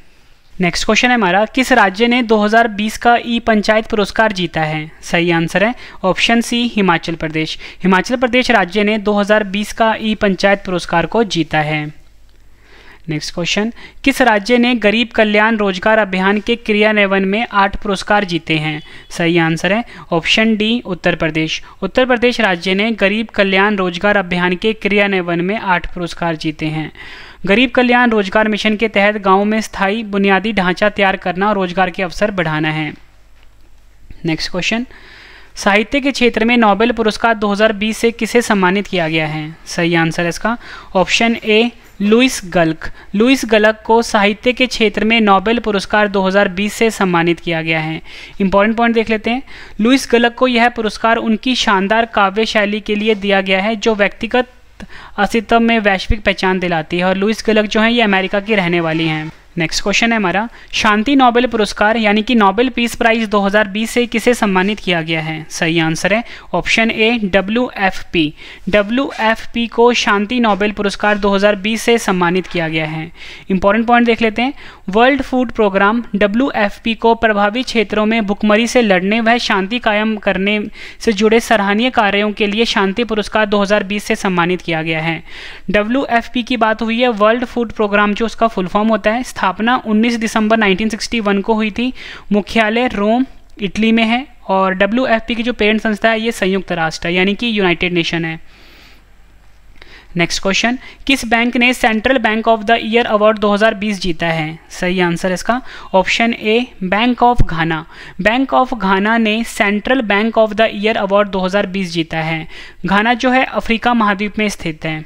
नेक्स्ट क्वेश्चन है हमारा किस राज्य ने 2020 का ई पंचायत पुरस्कार जीता है सही आंसर है ऑप्शन सी हिमाचल प्रदेश हिमाचल प्रदेश राज्य ने 2020 का ई पंचायत पुरस्कार को जीता है नेक्स्ट क्वेश्चन किस राज्य ने गरीब कल्याण रोजगार अभियान के क्रियान्वयन में आठ पुरस्कार जीते हैं सही आंसर है ऑप्शन डी उत्तर प्रदेश उत्तर प्रदेश राज्य ने गरीब कल्याण रोजगार अभियान के क्रियान्वयन में आठ पुरस्कार जीते हैं गरीब कल्याण रोजगार मिशन के तहत गाँव में स्थायी बुनियादी ढांचा तैयार करना और रोजगार के अवसर बढ़ाना है नेक्स्ट क्वेश्चन साहित्य के क्षेत्र में नोबेल पुरस्कार 2020 से किसे सम्मानित किया गया है सही आंसर इसका option A Louise Gluck Louise Gluck को साहित्य के क्षेत्र में नोबेल पुरस्कार 2020 से सम्मानित किया गया है इंपॉर्टेंट पॉइंट देख लेते हैं लुइस गलक को यह पुरस्कार उनकी शानदार काव्य शैली के लिए दिया गया है जो व्यक्तिगत अस्तित्व में वैश्विक पहचान दिलाती है और लुइस गलक जो हैं ये अमेरिका की रहने वाली हैं नेक्स्ट क्वेश्चन है हमारा शांति नोबेल पुरस्कार यानी कि नोबेल पीस प्राइज 2020 से किसे सम्मानित किया गया है सही आंसर है option A W F P W F P को शांति नोबेल पुरस्कार 2020 से सम्मानित किया गया है इंपॉर्टेंट पॉइंट देख लेते हैं वर्ल्ड फूड प्रोग्राम डब्ल्यू को प्रभावित क्षेत्रों में भुखमरी से लड़ने व शांति कायम करने से जुड़े सराहनीय कार्यों के लिए शांति पुरस्कार 2020 से सम्मानित किया गया है डब्ल्यू की बात हुई है वर्ल्ड फूड प्रोग्राम जो उसका फुल फॉर्म होता है स्थापना 19 दिसंबर 1961 को हुई थी मुख्यालय रोम इटली में है और डब्ल्यू की जो पेरेंट संस्था है ये संयुक्त राष्ट्र यानी कि यूनाइटेड नेशन है नेक्स्ट क्वेश्चन किस बैंक ने central bank of the year award 2020 जीता है सही आंसर इसका option A bank of Ghana bank of Ghana ने central bank of the year award 2020 जीता है घाना जो है अफ्रीका महाद्वीप में स्थित है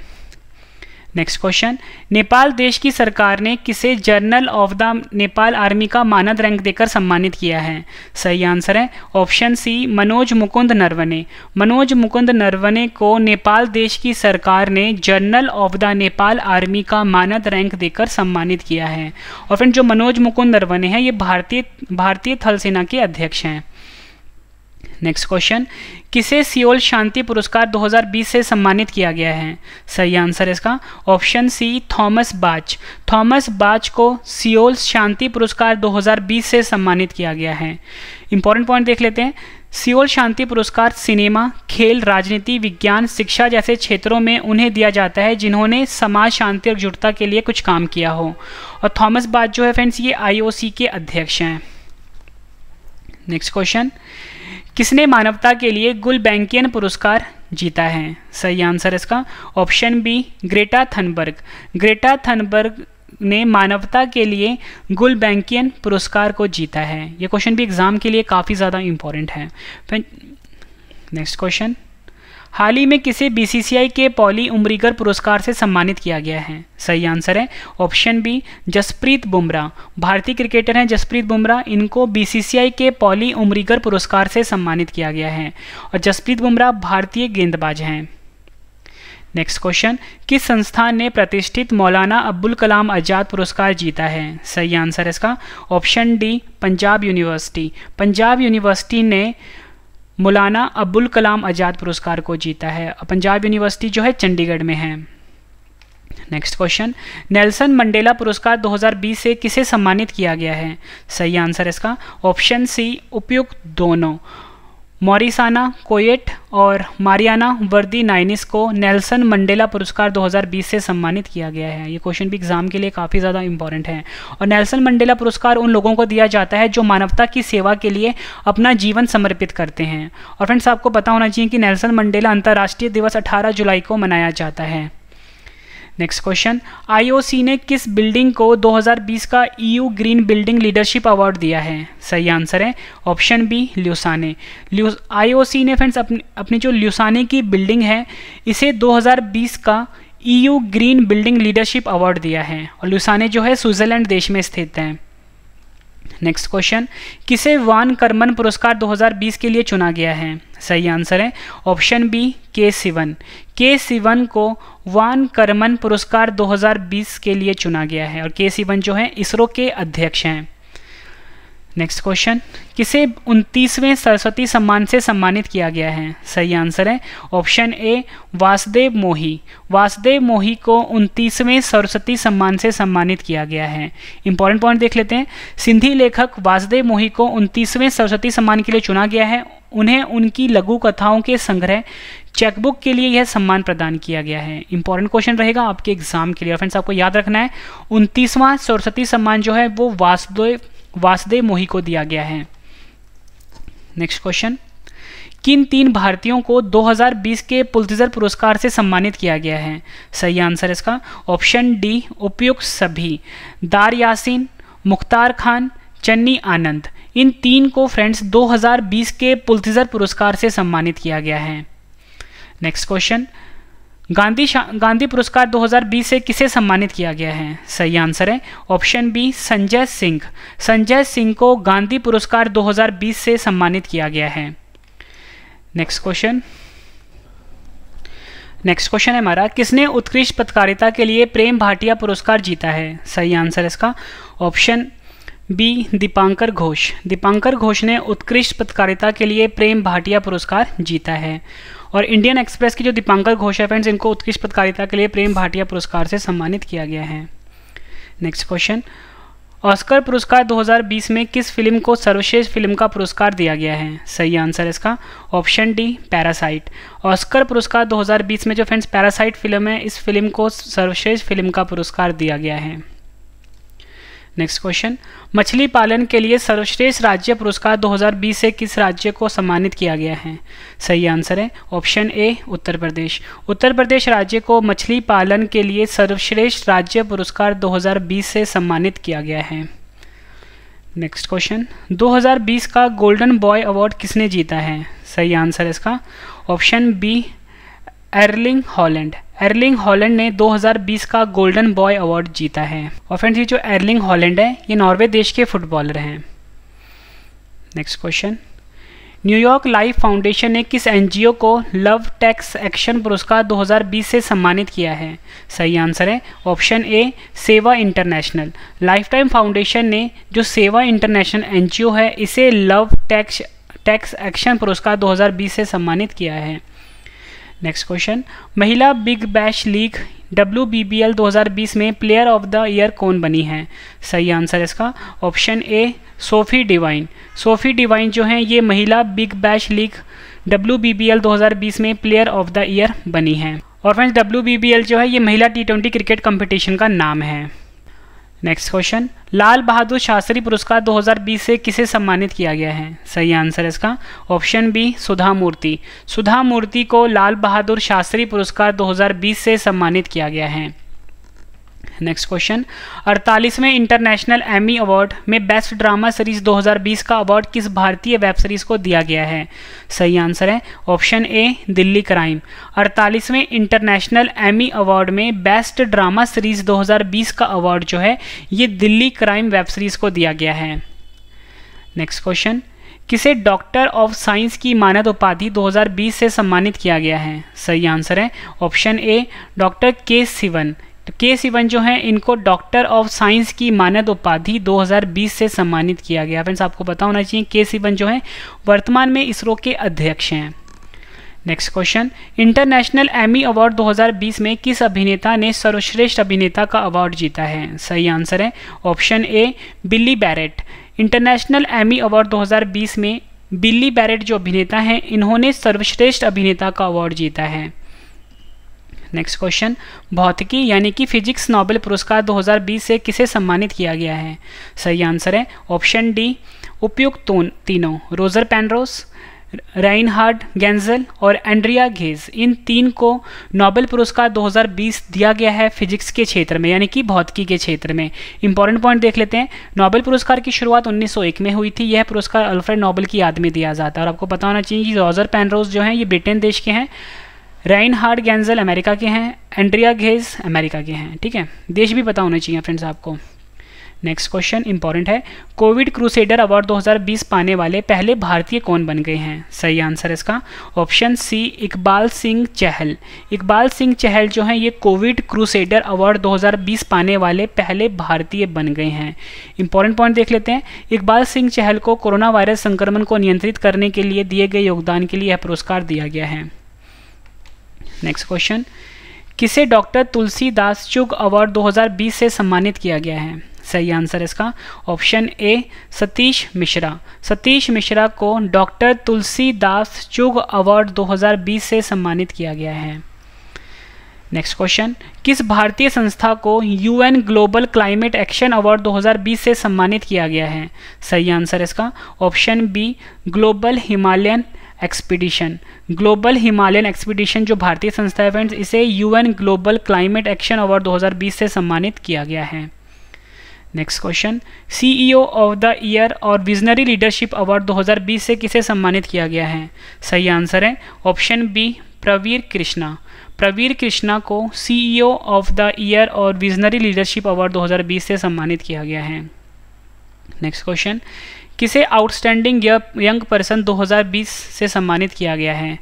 नेक्स्ट क्वेश्चन नेपाल देश की सरकार ने किसे general of the Nepal army का मानद रैंक देकर सम्मानित किया है सही आंसर है ऑप्शन सी मनोज मुकुंद नरवने मनोज मुकुंद नरवने को नेपाल देश की सरकार ने general of the Nepal army का मानद रैंक देकर सम्मानित किया है और फ्रेंड जो मनोज मुकुंद नरवने हैं ये भारतीय भारतीय थल सेना के अध्यक्ष हैं नेक्स्ट क्वेश्चन किसे सियोल शांति पुरस्कार 2020 से सम्मानित किया गया है सही आंसर इसका option C Thomas Bach Thomas Bach को सियोल शांति पुरस्कार 2020 से सम्मानित किया गया है इंपॉर्टेंट पॉइंट देख लेते हैं सियोल शांति पुरस्कार सिनेमा खेल राजनीति विज्ञान शिक्षा जैसे क्षेत्रों में उन्हें दिया जाता है जिन्होंने समाज शांति और जुटता के लिए कुछ काम किया हो और थॉमस बाच जो है फ्रेंड्स ये आईओसी के अध्यक्ष हैं नेक्स्ट क्वेश्चन किसने मानवता के लिए गुलबैंकियन पुरस्कार जीता है सही आंसर इसका option B Greta Thunberg Greta Thunberg ने मानवता के लिए गुलबैंकियन पुरस्कार को जीता है ये क्वेश्चन भी एग्ज़ाम के लिए काफ़ी ज़्यादा इंपॉर्टेंट है नेक्स्ट क्वेश्चन हाल ही में किसे बीसीसीआई के पॉली उमरीगर पुरस्कार से सम्मानित किया गया है सही आंसर है ऑप्शन बी जसप्रीत बुमराह भारतीय क्रिकेटर हैं जसप्रीत बुमराह इनको बीसीसीआई के पॉली उमरीगर पुरस्कार से सम्मानित किया गया है और जसप्रीत बुमराह भारतीय गेंदबाज हैं नेक्स्ट क्वेश्चन किस संस्थान ने प्रतिष्ठित मौलाना अब्दुल कलाम आज़ाद पुरस्कार जीता है सही आंसर इसका option D Punjab University Punjab University ने मौलाना अब्दुल कलाम आज़ाद पुरस्कार को जीता है पंजाब यूनिवर्सिटी जो है चंडीगढ़ में है नेक्स्ट क्वेश्चन नेल्सन मंडेला पुरस्कार 2020 से किसे सम्मानित किया गया है सही आंसर इसका ऑप्शन सी उपयुक्त दोनों मॉरिसाना कोयट और मारियाना वर्दी नाइनिस को नेल्सन मंडेला पुरस्कार 2020 से सम्मानित किया गया है ये क्वेश्चन भी एग्जाम के लिए काफ़ी ज़्यादा इंपॉर्टेंट है और नेल्सन मंडेला पुरस्कार उन लोगों को दिया जाता है जो मानवता की सेवा के लिए अपना जीवन समर्पित करते हैं और फ्रेंड्स आपको पता होना चाहिए कि नेल्सन मंडेला अंतर्राष्ट्रीय दिवस अठारह जुलाई को मनाया जाता है नेक्स्ट क्वेश्चन आईओसी ने किस बिल्डिंग को 2020 का EU green building leadership award दिया है सही आंसर है ऑप्शन बी ल्यूसाने आईओसी ने फ्रेंड्स अपनी अपनी जो ल्यूसाने की बिल्डिंग है इसे 2020 का EU green building leadership award दिया है और ल्यूसाने जो है स्विट्ज़रलैंड देश में स्थित हैं नेक्स्ट क्वेश्चन किसे वान कर्मन पुरस्कार 2020 के लिए चुना गया है सही आंसर है ऑप्शन बी के सिवन के सिवन को वान कर्मन पुरस्कार 2020 के लिए चुना गया है और के सिवन जो है इसरो के अध्यक्ष हैं नेक्स्ट क्वेश्चन किसे उनतीसवें सरस्वती सम्मान से सम्मानित किया गया है सही आंसर है ऑप्शन ए वासुदेव मोही वासुदेव मोही को उनतीसवें सरस्वती सम्मान से सम्मानित किया गया है इंपॉर्टेंट पॉइंट देख लेते हैं सिंधी लेखक वासुदेव मोही को उनतीसवें सरस्वती सम्मान के लिए चुना गया है उन्हें उनकी लघु कथाओं के संग्रह चेकबुक के लिए यह सम्मान प्रदान किया गया है इंपॉर्टेंट क्वेश्चन रहेगा आपके एग्जाम के लिए फ्रेंड्स आपको याद रखना है उनतीसवां सरस्वती सम्मान जो है वो वासुदेव वासुदेव मोही को दिया गया है नेक्स्ट क्वेश्चन किन तीन भारतीयों को 2020 के पुलतिजर पुरस्कार से सम्मानित किया गया है सही आंसर इसका ऑप्शन डी उपयुक्त सभी दार यासीन मुख्तार खान चन्नी आनंद इन तीन को फ्रेंड्स 2020 के पुलतिजर पुरस्कार से सम्मानित किया गया है नेक्स्ट क्वेश्चन गांधी गांधी पुरस्कार 2020 से किसे सम्मानित किया गया है सही आंसर है ऑप्शन बी संजय सिंह संजय सिंह को गांधी पुरस्कार 2020 से सम्मानित किया गया है नेक्स्ट क्वेश्चन नेक्स्ट क्वेश्चन है हमारा किसने उत्कृष्ट पत्रकारिता के लिए प्रेम भाटिया पुरस्कार जीता है सही आंसर इसका ऑप्शन बी दीपांकर घोष दीपांकर घोष ने उत्कृष्ट पत्रकारिता के लिए प्रेम भाटिया पुरस्कार जीता है और इंडियन एक्सप्रेस के जो दीपांकर घोष है फ्रेंड्स इनको उत्कृष्ट पत्रकारिता के लिए प्रेम भाटिया पुरस्कार से सम्मानित किया गया है नेक्स्ट क्वेश्चन ऑस्कर पुरस्कार 2020 में किस फिल्म को सर्वश्रेष्ठ फिल्म का पुरस्कार दिया गया है सही आंसर इसका ऑप्शन डी पैरासाइट ऑस्कर पुरस्कार 2020 में जो फ्रेंड्स पैरासाइट फिल्म है इस फिल्म को सर्वश्रेष्ठ फिल्म का पुरस्कार दिया गया है नेक्स्ट क्वेश्चन मछली पालन के लिए सर्वश्रेष्ठ राज्य पुरस्कार 2020 से किस राज्य को सम्मानित किया गया है सही आंसर है ऑप्शन ए उत्तर प्रदेश उत्तर प्रदेश राज्य को मछली पालन के लिए सर्वश्रेष्ठ राज्य पुरस्कार 2020 से सम्मानित किया गया है नेक्स्ट क्वेश्चन 2020 का गोल्डन बॉय अवार्ड किसने जीता है सही आंसर इसका option B Erling Haaland Erling Haaland ने 2020 का गोल्डन बॉय अवार्ड जीता है और फ्रेंड्स ये जो एर्लिंग हॉलैंड है ये नॉर्वे देश के फुटबॉलर हैं next question New York Life Foundation ने किस एनजीओ को लव टैक्स एक्शन पुरस्कार 2020 से सम्मानित किया है सही आंसर है ऑप्शन ए सेवा इंटरनेशनल लाइफ टाइम फाउंडेशन ने जो सेवा इंटरनेशनल एनजीओ है इसे लव टैक्स टैक्स एक्शन पुरस्कार 2020 से सम्मानित किया है नेक्स्ट क्वेश्चन महिला Big Bash League W B B L दो हज़ार बीस में प्लेयर ऑफ द ईयर कौन बनी है सही आंसर इसका option A Sophie Devine Sophie Devine जो है ये महिला Big Bash League W B B L दो हज़ार बीस में प्लेयर ऑफ द ईयर बनी है और friends W B B L जो है ये महिला टी ट्वेंटी क्रिकेट कंपटीशन का नाम है नेक्स्ट क्वेश्चन लाल बहादुर शास्त्री पुरस्कार 2020 से किसे सम्मानित किया गया है सही आंसर इसका ऑप्शन बी सुधा मूर्ति सुधा मूर्ति को लाल बहादुर शास्त्री पुरस्कार 2020 से सम्मानित किया गया है नेक्स्ट क्वेश्चन अड़तालीसवें इंटरनेशनल एमी अवार्ड में बेस्ट ड्रामा सीरीज 2020 का अवार्ड किस भारतीय वेब सीरीज को दिया गया है सही आंसर है ऑप्शन ए दिल्ली क्राइम अड़तालीसवें इंटरनेशनल एमी अवार्ड में बेस्ट ड्रामा सीरीज 2020 का अवार्ड जो है ये दिल्ली क्राइम वेब सीरीज को दिया गया है नेक्स्ट क्वेश्चन किसे डॉक्टर ऑफ साइंस की मानद उपाधि 2020 से सम्मानित किया गया है सही आंसर है ऑप्शन ए डॉक्टर के सिवन तो के सिवन जो हैं इनको डॉक्टर ऑफ साइंस की मानद उपाधि 2020 से सम्मानित किया गया फ्रेंड्स आपको पता होना चाहिए के सिवन जो है वर्तमान में इसरो के अध्यक्ष हैं next question international Emmy award 2020 में किस अभिनेता ने सर्वश्रेष्ठ अभिनेता का अवार्ड जीता है सही आंसर है ऑप्शन ए बिल्ली बैरेट इंटरनेशनल एमी अवार्ड 2020 में बिल्ली बैरेट जो अभिनेता हैं इन्होंने सर्वश्रेष्ठ अभिनेता का अवार्ड जीता है नेक्स्ट क्वेश्चन भौतिकी यानी कि फिजिक्स नोबेल पुरस्कार 2020 से किसे सम्मानित किया गया है सही आंसर है ऑप्शन डी उपयुक्त तीनों रोजर पैनरोस राइनहार्ड गेंजल और एंड्रिया घेज इन तीन को नोबेल पुरस्कार 2020 दिया गया है फिजिक्स के क्षेत्र में यानी कि भौतिकी के क्षेत्र में इंपॉर्टेंट पॉइंट देख लेते हैं नोबेल पुरस्कार की शुरुआत 1901 में हुई थी यह पुरस्कार अल्फ्रेड नोबेल की याद में दिया जाता है और आपको पता होना चाहिए कि रॉजर पैनरोज जो हैं ये ब्रिटेन देश के हैं राइन हार्ड गैंजल अमेरिका के हैं एंड्रिया घेज अमेरिका के हैं ठीक है देश भी पता होना चाहिए फ्रेंड्स आपको नेक्स्ट क्वेश्चन इंपॉर्टेंट है कोविड क्रूसेडर अवार्ड 2020 पाने वाले पहले भारतीय कौन बन गए हैं सही आंसर इसका ऑप्शन सी इकबाल सिंह चहल इकबाल सिंह चहल जो हैं ये कोविड क्रूसेडर अवार्ड 2020 पाने वाले पहले भारतीय बन गए हैं इंपॉर्टेंट पॉइंट देख लेते हैं इकबाल सिंह चहल को कोरोना वायरस संक्रमण को नियंत्रित करने के लिए दिए गए योगदान के लिए यह पुरस्कार दिया गया है नेक्स्ट क्वेश्चन किसे डॉक्टर तुलसीदास चुग अवार्ड 2020 से सम्मानित किया गया है सही आंसर इसका ऑप्शन ए सतीश मिश्रा सतीश मिश्रा को डॉक्टर तुलसीदास चुग अवार्ड 2020 से सम्मानित किया गया है नेक्स्ट क्वेश्चन किस भारतीय संस्था को UN global climate action award 2020 से सम्मानित किया गया है सही आंसर इसका option B Global Himalayan Expedition Global Himalayan Expedition जो भारतीय संस्था है फ्रेंड्स इसे UN global climate action award 2020 से सम्मानित किया गया है next question CEO of the year और विजनरी लीडरशिप अवार्ड 2020 से किसे सम्मानित किया गया है सही आंसर है ऑप्शन बी प्रवीर कृष्णा प्रवीर कृष्णा को सीईओ ऑफ द ईयर और विजनरी लीडरशिप अवार्ड 2020 से सम्मानित किया गया है नेक्स्ट क्वेश्चन किसे आउटस्टैंडिंग यंग पर्सन 2020 से सम्मानित किया गया है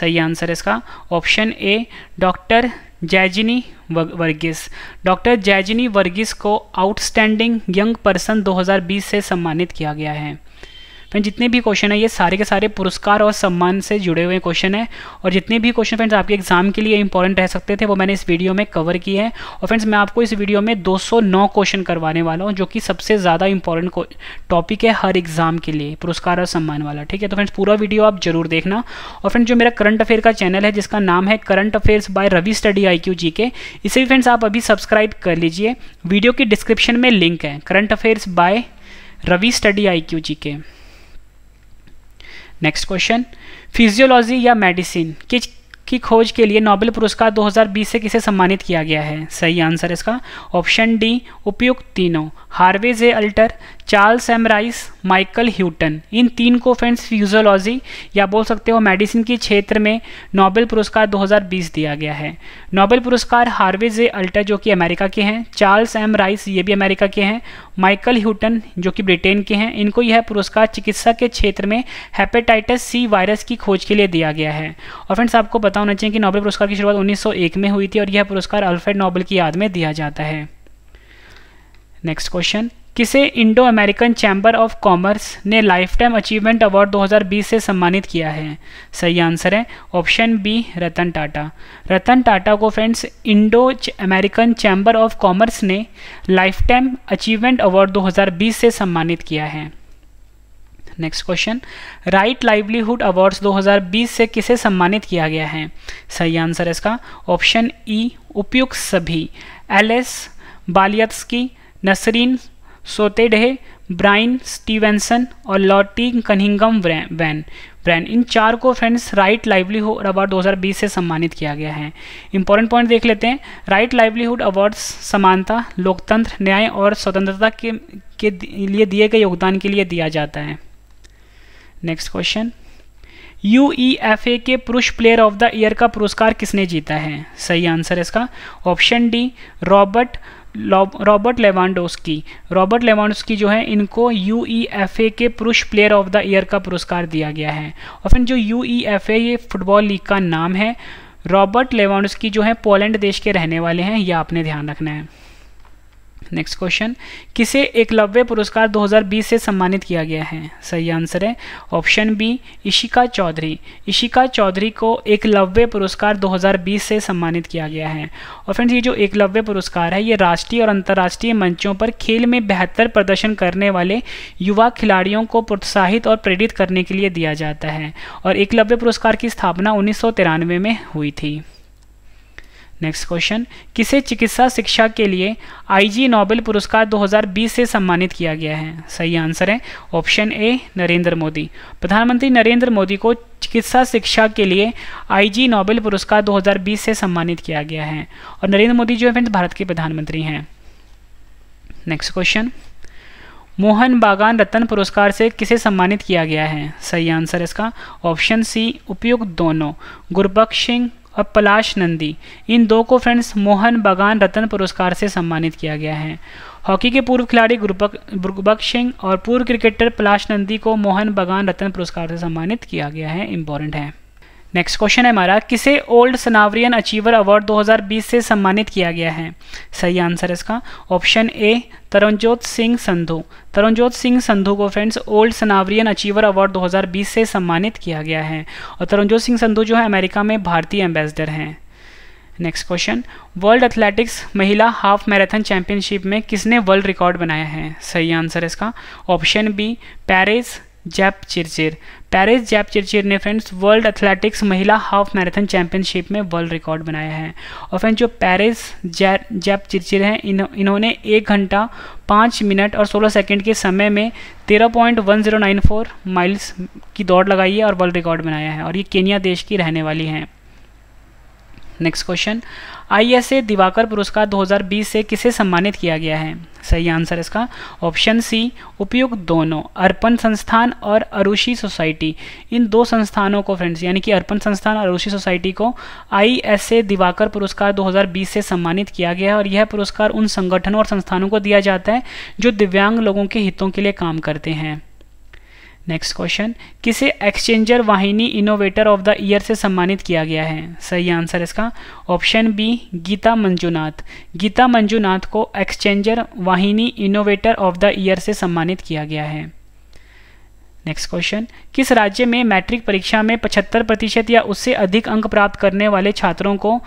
सही आंसर इसका option A doctor Jaijini Varghese doctor Jaijini Varghese को आउटस्टैंडिंग यंग पर्सन 2020 से सम्मानित किया गया है फ्रेंड जितने भी क्वेश्चन है ये सारे के सारे पुरस्कार और सम्मान से जुड़े हुए क्वेश्चन है और जितने भी क्वेश्चन फ्रेंड्स आपके एग्जाम के लिए इंपॉर्टेंट रह सकते थे वो मैंने इस वीडियो में कवर किए हैं और फ्रेंड्स मैं आपको इस वीडियो में दो क्वेश्चन करवाने वाला हूँ जो कि सबसे ज़्यादा इंपॉर्टेंट टॉपिक है हर एग्जाम के लिए पुरस्कार और सम्मान वाला ठीक है तो फ्रेंड्स पूरा वीडियो आप जरूर देखना और फ्रेंड्स जो मेरा करंट अफेयर का चैनल है जिसका नाम है current affairs by Ravi study I Q G के इसे भी फ्रेंड्स आप अभी सब्सक्राइब कर लीजिए वीडियो की डिस्क्रिप्शन में लिंक है current affairs by Ravi study I Q G K next question physiology या मेडिसिन किस की खोज के लिए नोबेल पुरस्कार 2020 से किसे सम्मानित किया गया है सही आंसर इसका ऑप्शन डी उपयुक्त तीनों Harvey J A Alter Charles M Rice Michael Houghton इन तीन को फ्रेंड्स फ्यूजोलॉजी या बोल सकते हो मेडिसिन के क्षेत्र में नोबेल पुरस्कार 2020 दिया गया है नोबेल पुरस्कार हार्वेज ए अल्टर जो कि अमेरिका के हैं चार्ल्स एम राइस ये भी अमेरिका के हैं माइकल ह्यूटन जो कि ब्रिटेन के हैं इनको यह पुरस्कार चिकित्सा के क्षेत्र में हेपेटाइटिस सी वायरस की खोज के लिए दिया गया है और फ्रेंड्स आपको बता होना चाहिए कि नोबेल पुरस्कार की शुरुआत उन्नीस में हुई थी और यह पुरस्कार अल्फ्रेड नोबल की याद में दिया जाता है नेक्स्ट क्वेश्चन किसे Indo American Chamber of Commerce ने लाइफ टाइम अचीवमेंट अवार्ड 2020 से सम्मानित किया है सही आंसर है ऑप्शन बी रतन टाटा रतन टाटा को friends Indo American Chamber of Commerce ने लाइफ टाइम अचीवमेंट अवार्ड 2020 से सम्मानित किया है next question Right Livelihood awards 2020 से किसे सम्मानित किया गया है सही आंसर है इसका ऑप्शन ई उपयुक्त सभी Ales Bialiatski Nasrin Sotoudeh है ब्राइन स्टीवेंसन और लॉटी कनिंगम वैन ब्रैन इन चार को फ्रेंड्स राइट लाइवलीहुड अवार्ड 2020 से सम्मानित किया गया है इंपॉर्टेंट पॉइंट देख लेते हैं राइट लाइवलीहुड अवार्ड्स समानता लोकतंत्र न्याय और स्वतंत्रता के, के लिए दिए गए योगदान के लिए दिया जाता है next question U E F A के पुरुष प्लेयर ऑफ द ईयर का पुरस्कार किसने जीता है सही आंसर इसका option D Robert Robert Lewandowski Robert Lewandowski जो है इनको यू के पुरुष प्लेयर ऑफ द ईयर का पुरस्कार दिया गया है और फिर जो यू ये फुटबॉल लीग का नाम है रॉबर्ट लेवानडोस्की जो है पोलैंड देश के रहने वाले हैं यह आपने ध्यान रखना है नेक्स्ट क्वेश्चन किसे एकलव्य पुरस्कार 2020 से सम्मानित किया गया है सही आंसर है ऑप्शन बी इशिका चौधरी इशिका चौधरी को एकलव्य पुरस्कार 2020 से सम्मानित किया गया है और फ्रेंड्स ये जो एकलव्य पुरस्कार है ये राष्ट्रीय और अंतर्राष्ट्रीय मंचों पर खेल में बेहतर प्रदर्शन करने वाले युवा खिलाड़ियों को प्रोत्साहित और प्रेरित करने के लिए दिया जाता है और एकलव्य पुरस्कार की स्थापना उन्नीस में हुई थी नेक्स्ट क्वेश्चन किसे चिकित्सा शिक्षा के लिए आईजी नोबेल पुरस्कार 2020 से सम्मानित किया गया है सही आंसर है ऑप्शन ए नरेंद्र मोदी प्रधानमंत्री नरेंद्र मोदी को चिकित्सा शिक्षा के लिए आईजी नोबेल पुरस्कार 2020 से सम्मानित किया गया है और नरेंद्र मोदी जो है भारत के प्रधानमंत्री हैं नेक्स्ट क्वेश्चन मोहन बागान रत्न पुरस्कार से किसे सम्मानित किया गया है सही आंसर इसका ऑप्शन सी उपयुक्त दोनों गुरबख्श सिंह और पलाश नंदी इन दो को फ्रेंड्स मोहन बगान रत्न पुरस्कार से सम्मानित किया गया है हॉकी के पूर्व खिलाड़ी गुरबख्श सिंह और पूर्व क्रिकेटर पलाश नंदी को मोहन बगान रत्न पुरस्कार से सम्मानित किया गया है इम्पोर्टेंट है नेक्स्ट क्वेश्चन है हमारा किसे ओल्ड सनावरियन अचीवर अवार्ड 2020 से सम्मानित किया गया है सही आंसर इसका ऑप्शन ए तरनजोत सिंह संधू तरनजोत सिंह संधू को friends old Sanawarian achiever award 2020 से सम्मानित किया गया है और तरनजोत सिंह संधू जो है अमेरिका में भारतीय एम्बेसडर हैं नेक्स्ट क्वेश्चन वर्ल्ड एथलेटिक्स महिला हाफ मैराथन चैंपियनशिप में किसने वर्ल्ड रिकॉर्ड बनाया है सही आंसर इसका option B Peres Jepchirchir Peres Jepchirchir ने फ्रेंड्स वर्ल्ड एथलेटिक्स महिला हाफ मैराथन चैंपियनशिप में वर्ल्ड रिकॉर्ड बनाया है और फ्रेंड्स जो पेरिस जैप जैप चिरचिर हैं इन, इन्होंने एक घंटा पाँच मिनट और सोलह सेकंड के समय में तेरह point one zero nine four miles की दौड़ लगाई है और वर्ल्ड रिकॉर्ड बनाया है और ये केनिया देश की रहने वाली हैं नेक्स्ट क्वेश्चन आईएसए दिवाकर पुरस्कार 2020 से किसे सम्मानित किया गया है सही आंसर इसका ऑप्शन सी उपयुक्त दोनों अर्पण संस्थान और अरुषि सोसाइटी इन दो संस्थानों को फ्रेंड्स यानी कि अर्पण संस्थान और अरुषि सोसाइटी को आईएसए दिवाकर पुरस्कार 2020 से सम्मानित किया गया है और यह पुरस्कार उन संगठनों और संस्थानों को दिया जाता है जो दिव्यांग लोगों के हितों के लिए काम करते हैं नेक्स्ट क्वेश्चन किसे exchanger Vahini innovator of the year से सम्मानित किया गया है सही आंसर इसका ऑप्शन बी गीता मंजुनाथ गीता मंजुनाथ को exchanger Vahini innovator of the year से सम्मानित किया गया है नेक्स्ट क्वेश्चन किस राज्य में मैट्रिक परीक्षा में 75 प्रतिशत या उससे अधिक अंक प्राप्त करने वाले छात्रों को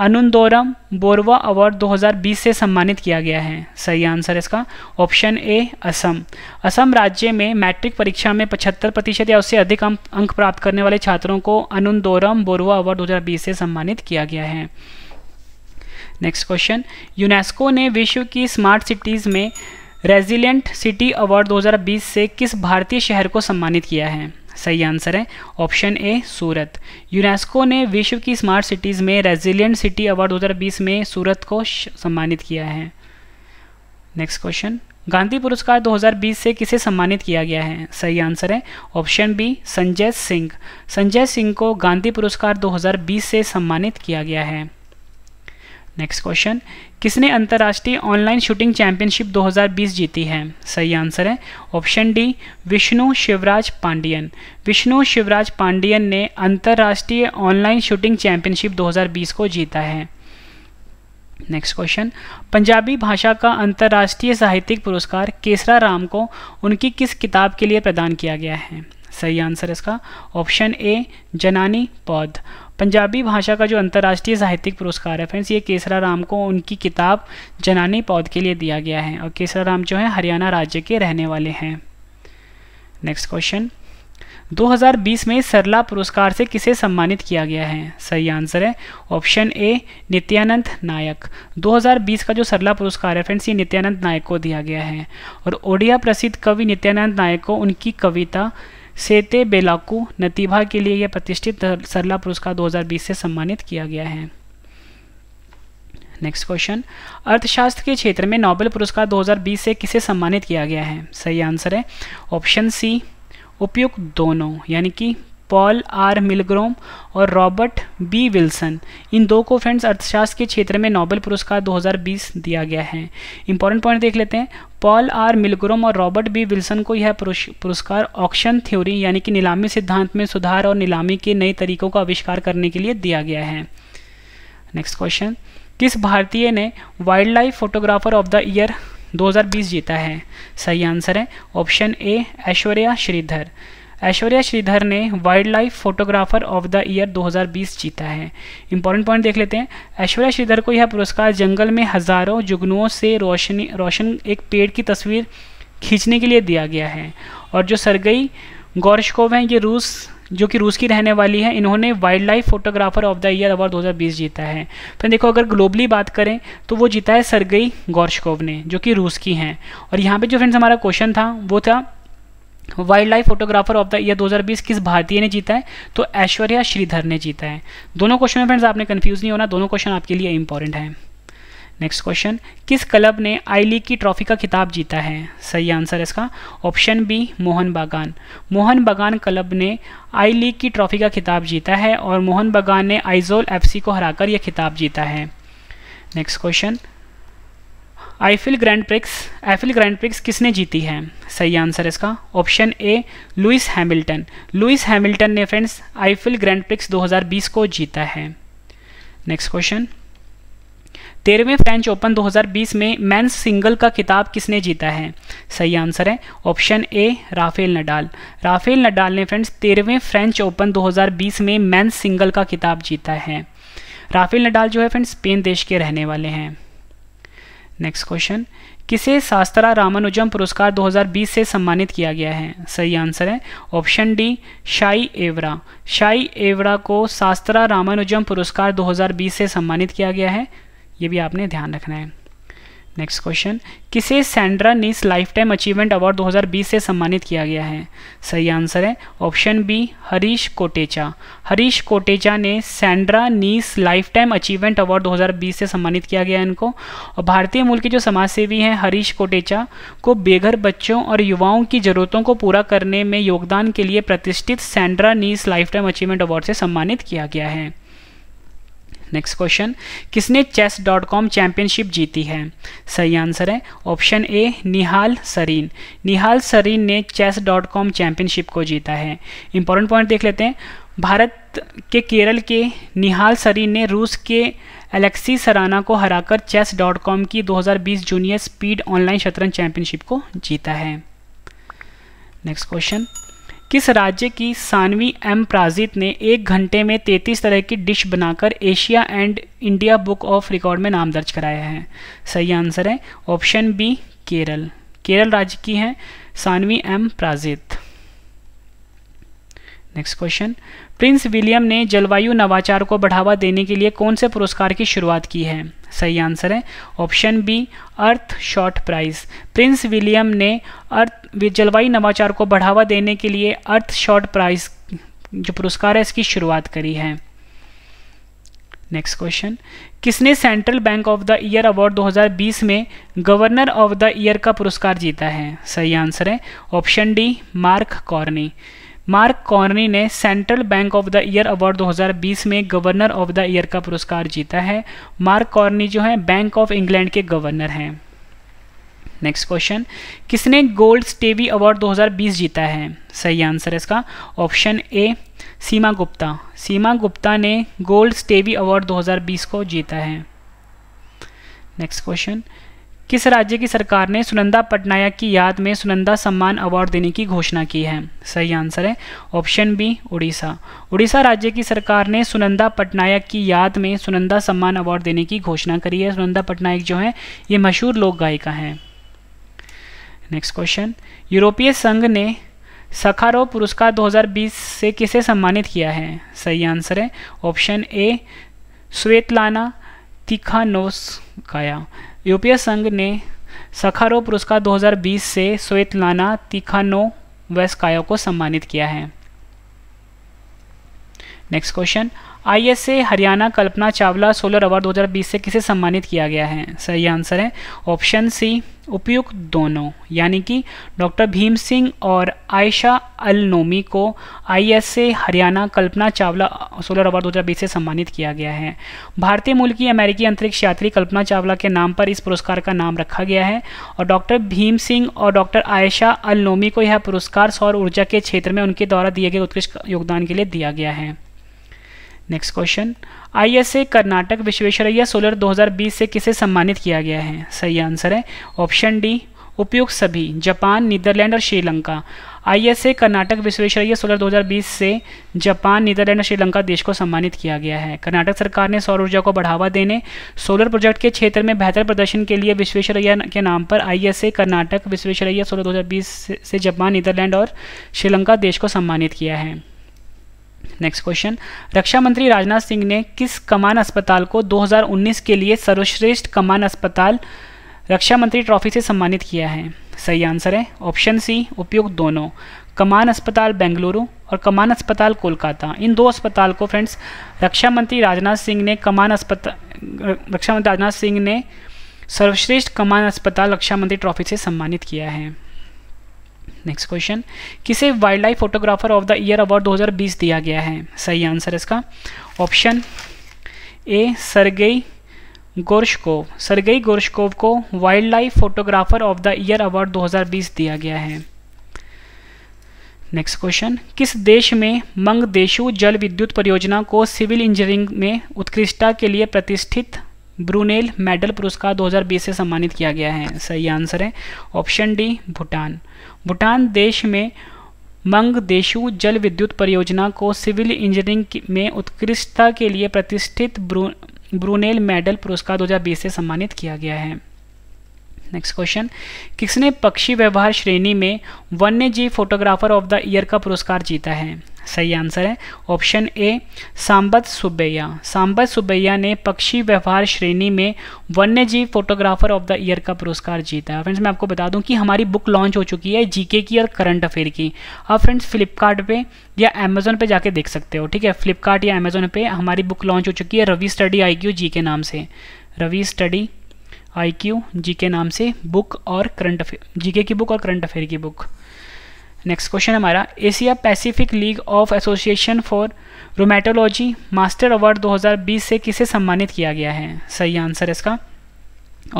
अनुंदोरम बोरवा अवार्ड 2020 से सम्मानित किया गया है सही आंसर इसका ऑप्शन ए असम असम राज्य में मैट्रिक परीक्षा में 75 प्रतिशत या उससे अधिक अंक प्राप्त करने वाले छात्रों को अनुंदोरम बोरवा अवार्ड 2020 से सम्मानित किया गया है नेक्स्ट क्वेश्चन यूनेस्को ने विश्व की स्मार्ट सिटीज़ में रेजिलियंट सिटी अवार्ड 2020 से किस भारतीय शहर को सम्मानित किया है सही आंसर है ऑप्शन ए सूरत यूनेस्को ने विश्व की स्मार्ट सिटीज़ में रेजिलियंट सिटी अवार्ड 2020 में सूरत को सम्मानित किया है नेक्स्ट क्वेश्चन गांधी पुरस्कार 2020 से किसे सम्मानित किया गया है सही आंसर है ऑप्शन बी संजय सिंह संजय सिंह को गांधी पुरस्कार 2020 से सम्मानित किया गया है नेक्स्ट क्वेश्चन किसने अंतर्राष्ट्रीय ऑनलाइन शूटिंग चैंपियनशिप 2020 जीती है सही आंसर है ऑप्शन डी विष्णु शिवराज पांडियन विष्णु शिवराज पांडियन ने अंतर्राष्ट्रीय ऑनलाइन शूटिंग चैंपियनशिप 2020 को जीता है नेक्स्ट क्वेश्चन पंजाबी भाषा का अंतर्राष्ट्रीय साहित्यिक पुरस्कार केसरा राम को उनकी किस किताब के लिए प्रदान किया गया है सही आंसर इसका ऑप्शन ए जनानी पौध पंजाबी भाषा का जो अंतर्राष्ट्रीय साहित्यिक पुरस्कार है फ्रेंड्स ये केसरा राम को उनकी किताब जनानी पौध के लिए दिया गया है और केसरा राम जो है हरियाणा राज्य के रहने वाले हैं नेक्स्ट क्वेश्चन 2020 में सरला पुरस्कार से किसे सम्मानित किया गया है सही आंसर है ऑप्शन ए नित्यानंद नायक 2020 का जो सरला पुरस्कार है फ्रेंड्स ये नित्यानंद नायक को दिया गया है और ओडिया प्रसिद्ध कवि नित्यानंद नायक को उनकी कविता सेते बेलाकू नतीभा के लिए यह प्रतिष्ठित सरला पुरस्कार 2020 से सम्मानित किया गया है नेक्स्ट क्वेश्चन अर्थशास्त्र के क्षेत्र में नोबेल पुरस्कार 2020 से किसे सम्मानित किया गया है सही आंसर है ऑप्शन सी उपयुक्त दोनों यानी कि पॉल आर मिलग्रोम और रॉबर्ट बी विल्सन इन दो को फ्रेंड्स अर्थशास्त्र के क्षेत्र में नोबेल पुरस्कार 2020 दिया गया है इंपॉर्टेंट पॉइंट देख लेते हैं पॉल आर मिलग्रोम और रॉबर्ट बी विल्सन को यह पुरस्कार ऑक्शन थ्योरी यानी कि नीलामी सिद्धांत में सुधार और नीलामी के नए तरीकों का आविष्कार करने के लिए दिया गया है नेक्स्ट क्वेश्चन किस भारतीय ने wildlife photographer of the year 2020 जीता है सही आंसर है ऑप्शन ए ऐश्वर्या श्रीधर ऐश्वर्या श्रीधर ने wildlife photographer of the year 2020 जीता है इंपॉर्टेंट पॉइंट देख लेते हैं ऐश्वर्या श्रीधर को यह पुरस्कार जंगल में हज़ारों जुगनुओं से रोशनी रोशन एक पेड़ की तस्वीर खींचने के लिए दिया गया है और जो सरगई गौरशकोव हैं ये रूस जो कि रूस की रहने वाली है इन्होंने wildlife photographer of the year award 2020 जीता है फिर देखो अगर ग्लोबली बात करें तो वो जीता है सरगई गौरशकोव ने जो कि रूस की हैं और यहाँ पे जो फ्रेंड्स हमारा क्वेश्चन था वो था wildlife photographer of the year 2020 किस भारतीय ने जीता है तो ऐश्वर्या श्रीधर ने जीता है दोनों क्वेश्चन में फ्रेंड्स आपने कंफ्यूज नहीं होना दोनों क्वेश्चन आपके लिए इंपॉर्टेंट है नेक्स्ट क्वेश्चन किस क्लब ने आई लीग की ट्रॉफी का खिताब जीता है सही आंसर है इसका ऑप्शन बी मोहन बागान मोहन बागान क्लब ने आई लीग की ट्रॉफी का खिताब जीता है और मोहन बागान ने आइजोल एफसी को हराकर यह खिताब जीता है next question Eifel Grand Prix Eifel Grand Prix किसने जीती है सही आंसर इसका option A Lewis Hamilton Lewis Hamilton ने फ्रेंड्स आईफिल ग्रैंड प्रिक्स 2020 को जीता है नेक्स्ट क्वेश्चन तेरहवें फ्रेंच ओपन 2020 में मेंस सिंगल का खिताब किसने जीता है सही आंसर है option A Rafael Nadal Rafael Nadal ने फ्रेंड्स तेरहवें फ्रेंच ओपन 2020 में मेंस सिंगल का खिताब जीता है राफेल नडाल जो है फ्रेंड्स स्पेन देश के रहने वाले हैं नेक्स्ट क्वेश्चन किसे शास्त्रा रामानुजम पुरस्कार 2020 से सम्मानित किया गया है सही आंसर है ऑप्शन डी शाई एवरा शाई एवरा को शास्त्रा रामानुजम पुरस्कार 2020 से सम्मानित किया गया है ये भी आपने ध्यान रखना है नेक्स्ट क्वेश्चन किसे Sandra Neece lifetime achievement award 2020 से सम्मानित किया गया है सही आंसर है ऑप्शन बी हरीश कोटेचा हरीश कोटेचा ने Sandra Neece lifetime achievement award 2020 से सम्मानित किया गया है इनको और भारतीय मूल के जो समाजसेवी हैं हरीश कोटेचा को बेघर बच्चों और युवाओं की ज़रूरतों को पूरा करने में योगदान के लिए प्रतिष्ठित Sandra Neece lifetime achievement award से सम्मानित किया गया है नेक्स्ट क्वेश्चन किसने चेस डॉट कॉम चैंपियनशिप जीती है सही आंसर है ऑप्शन ए निहाल सरीन निहाल सरीन ने चेस डॉट कॉम चैंपियनशिप को जीता है इंपॉर्टेंट पॉइंट देख लेते हैं भारत के केरल के निहाल सरीन ने रूस के एलेक्सी सराना को हराकर चेस डॉट कॉम की 2020 जूनियर स्पीड ऑनलाइन शतरंज चैंपियनशिप को जीता है नेक्स्ट क्वेश्चन किस राज्य की सानवी एम प्राजित ने एक घंटे में तैतीस तरह की डिश बनाकर Asia and India book of record में नाम दर्ज कराया है सही आंसर है ऑप्शन बी केरल केरल राज्य की है Saanvi M Prajith next question Prince William ने जलवायु नवाचार को बढ़ावा देने के लिए कौन से पुरस्कार की शुरुआत की है सही आंसर है option B Earthshot prize Prince William ने अर्थ जलवायु नवाचार को बढ़ावा देने के लिए अर्थ शॉर्ट प्राइज जो पुरस्कार है इसकी शुरुआत करी है नेक्स्ट क्वेश्चन किसने central bank of the year award 2020 में गवर्नर ऑफ द ईयर का पुरस्कार जीता है सही आंसर है option D Mark Carney Mark Carney ने central bank of the year award 2020 में गवर्नर ऑफ द ईयर का पुरस्कार जीता है मार्क कॉर्नी जो है बैंक ऑफ इंग्लैंड के गवर्नर हैं नेक्स्ट क्वेश्चन किसने गोल्ड स्टेवी अवार्ड 2020 जीता है सही आंसर है इसका ऑप्शन ए सीमा गुप्ता सीमा गुप्ता ने गोल्ड स्टेवी अवार्ड 2020 को जीता है नेक्स्ट क्वेश्चन किस राज्य की सरकार ने सुनंदा पटनायक की याद में सुनंदा सम्मान अवार्ड देने की घोषणा की है सही आंसर है ऑप्शन बी उड़ीसा उड़ीसा राज्य की सरकार ने सुनंदा पटनायक की याद में सुनंदा सम्मान अवार्ड देने की घोषणा करी है सुनंदा पटनायक जो है ये मशहूर लोक गायिका हैं नेक्स्ट क्वेश्चन यूरोपीय संघ ने सखारो पुरस्कार 2020 से किसे सम्मानित किया है सही आंसर है ऑप्शन ए स्वेतलाना तिखानोस काया यूरोपीय संघ ने सखारो पुरस्कार 2020 से लाना तिखानो वेस्काया को सम्मानित किया है next question ISA Haryana Kalpana Chawla solar award 2020 से किसे सम्मानित किया गया है सही आंसर है ऑप्शन सी उपयुक्त दोनों यानी कि डॉक्टर भीम सिंह और आयशा अल नोमी को ISA Haryana Kalpana Chawla solar award 2020 से सम्मानित किया गया है भारतीय मूल की अमेरिकी अंतरिक्ष यात्री कल्पना चावला के नाम पर इस पुरस्कार का नाम रखा गया है और डॉक्टर भीम सिंह और डॉक्टर आयशा अल नोमी को यह पुरस्कार सौर ऊर्जा के क्षेत्र में उनके द्वारा दिए गए उत्कृष्ट योगदान के लिए दिया गया है next question I S A Karnataka Visvesvaraya solar 2020 से किसे सम्मानित किया गया है सही आंसर है ऑप्शन डी उपयुक्त सभी जापान नीदरलैंड और Sri Lanka I S A Karnataka Visvesvaraya solar 2020 से जापान नीदरलैंड और श्रीलंका देश को सम्मानित किया गया है कर्नाटक सरकार ने सौर ऊर्जा को बढ़ावा देने सोलर प्रोजेक्ट के क्षेत्र में बेहतर प्रदर्शन के लिए विश्वेश्वरैया के नाम पर I S A Karnataka Visvesvaraya solar दो से जापान नीदरलैंड और श्रीलंका देश को सम्मानित किया है नेक्स्ट क्वेश्चन रक्षा मंत्री राजनाथ सिंह ने किस कमान अस्पताल को 2019 के लिए सर्वश्रेष्ठ कमान अस्पताल रक्षा मंत्री ट्रॉफी से सम्मानित किया है सही आंसर है ऑप्शन सी उपयुक्त दोनों कमान अस्पताल बेंगलुरु और कमान अस्पताल कोलकाता इन दो अस्पताल को फ्रेंड्स रक्षा मंत्री राजनाथ सिंह ने कमान अस्पताल रक्षा मंत्री राजनाथ सिंह ने सर्वश्रेष्ठ कमान अस्पताल रक्षा मंत्री ट्रॉफी से सम्मानित किया है नेक्स्ट क्वेश्चन किसे wildlife photographer of the year award 2020 दिया गया है सही आंसर इसका option A Sergey Gorshkov Sergey Gorshkov को wildlife photographer of the year award 2020 दिया गया है नेक्स्ट क्वेश्चन किस देश में मंगदेशु जल विद्युत परियोजना को सिविल इंजीनियरिंग में उत्कृष्टता के लिए प्रतिष्ठित ब्रूनेल मेडल पुरस्कार 2020 से सम्मानित किया गया है सही आंसर है ऑप्शन डी भूटान भूटान देश में मंग देशु जल विद्युत परियोजना को सिविल इंजीनियरिंग में उत्कृष्टता के लिए प्रतिष्ठित ब्रू ब्रूनेल मेडल पुरस्कार 2020 से सम्मानित किया गया है नेक्स्ट क्वेश्चन किसने पक्षी व्यवहार श्रेणी में वन्य जीव फोटोग्राफर ऑफ द ईयर का पुरस्कार जीता है सही आंसर है ऑप्शन ए सांबत सुबैया सांबत सुबैया ने पक्षी व्यवहार श्रेणी में वन्य जीव फोटोग्राफर ऑफ द ईयर का पुरस्कार जीता है फ्रेंड्स मैं आपको बता दूं कि हमारी बुक लॉन्च हो चुकी है जीके की और करंट अफेयर की आप फ्रेंड्स फ्लिपकार्ट पे या अमेजोन पे जाके देख सकते हो ठीक है फ्लिपकार्ट या अमेजोन पे हमारी बुक लॉन्च हो चुकी है Ravi study I Q G के नाम से Ravi study I Q G के नाम से बुक और करंट अफेयर जी की बुक और करंट अफेयर की बुक नेक्स्ट क्वेश्चन हमारा Asia Pacific league of association for rheumatology master award 2020 से किसे सम्मानित किया गया है सही आंसर इसका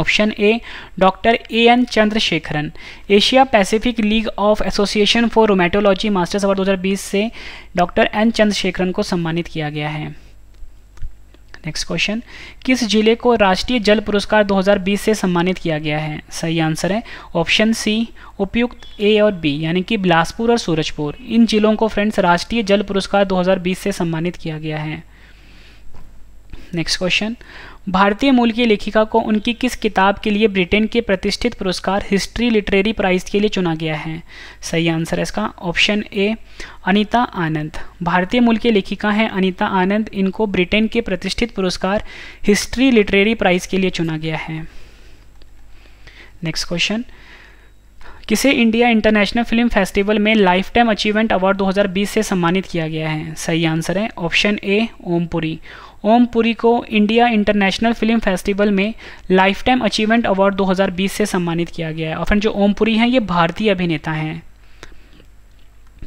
option A doctor A N Chandrasekaran Asia Pacific league of association for rheumatology masters award 2020 से डॉक्टर एन चंद्रशेखरन को सम्मानित किया गया है नेक्स्ट क्वेश्चन किस जिले को राष्ट्रीय जल पुरस्कार 2020 से सम्मानित किया गया है सही आंसर है ऑप्शन सी उपयुक्त ए और बी यानी कि बिलासपुर और सूरजपुर इन जिलों को फ्रेंड्स राष्ट्रीय जल पुरस्कार 2020 से सम्मानित किया गया है नेक्स्ट क्वेश्चन भारतीय मूल की लेखिका को उनकी किस किताब के लिए ब्रिटेन के प्रतिष्ठित पुरस्कार हिस्ट्री लिटरेरी प्राइज के लिए चुना गया है सही आंसर है इसका ऑप्शन ए अनीता आनंद भारतीय मूल की लेखिका हैं अनीता आनंद इनको ब्रिटेन के प्रतिष्ठित पुरस्कार हिस्ट्री लिटरेरी प्राइज के लिए चुना गया है नेक्स्ट क्वेश्चन किसे इंडिया इंटरनेशनल फिल्म फेस्टिवल में लाइफ टाइम अचीवमेंट अवार्ड 2020 से सम्मानित किया गया है सही आंसर है ऑप्शन ए ओमपुरी ओम पुरी को इंडिया इंटरनेशनल फिल्म फेस्टिवल में लाइफ टाइम अचीवमेंट अवार्ड 2020 से सम्मानित किया गया है और फ्रेंड जो ओमपुरी हैं ये भारतीय अभिनेता हैं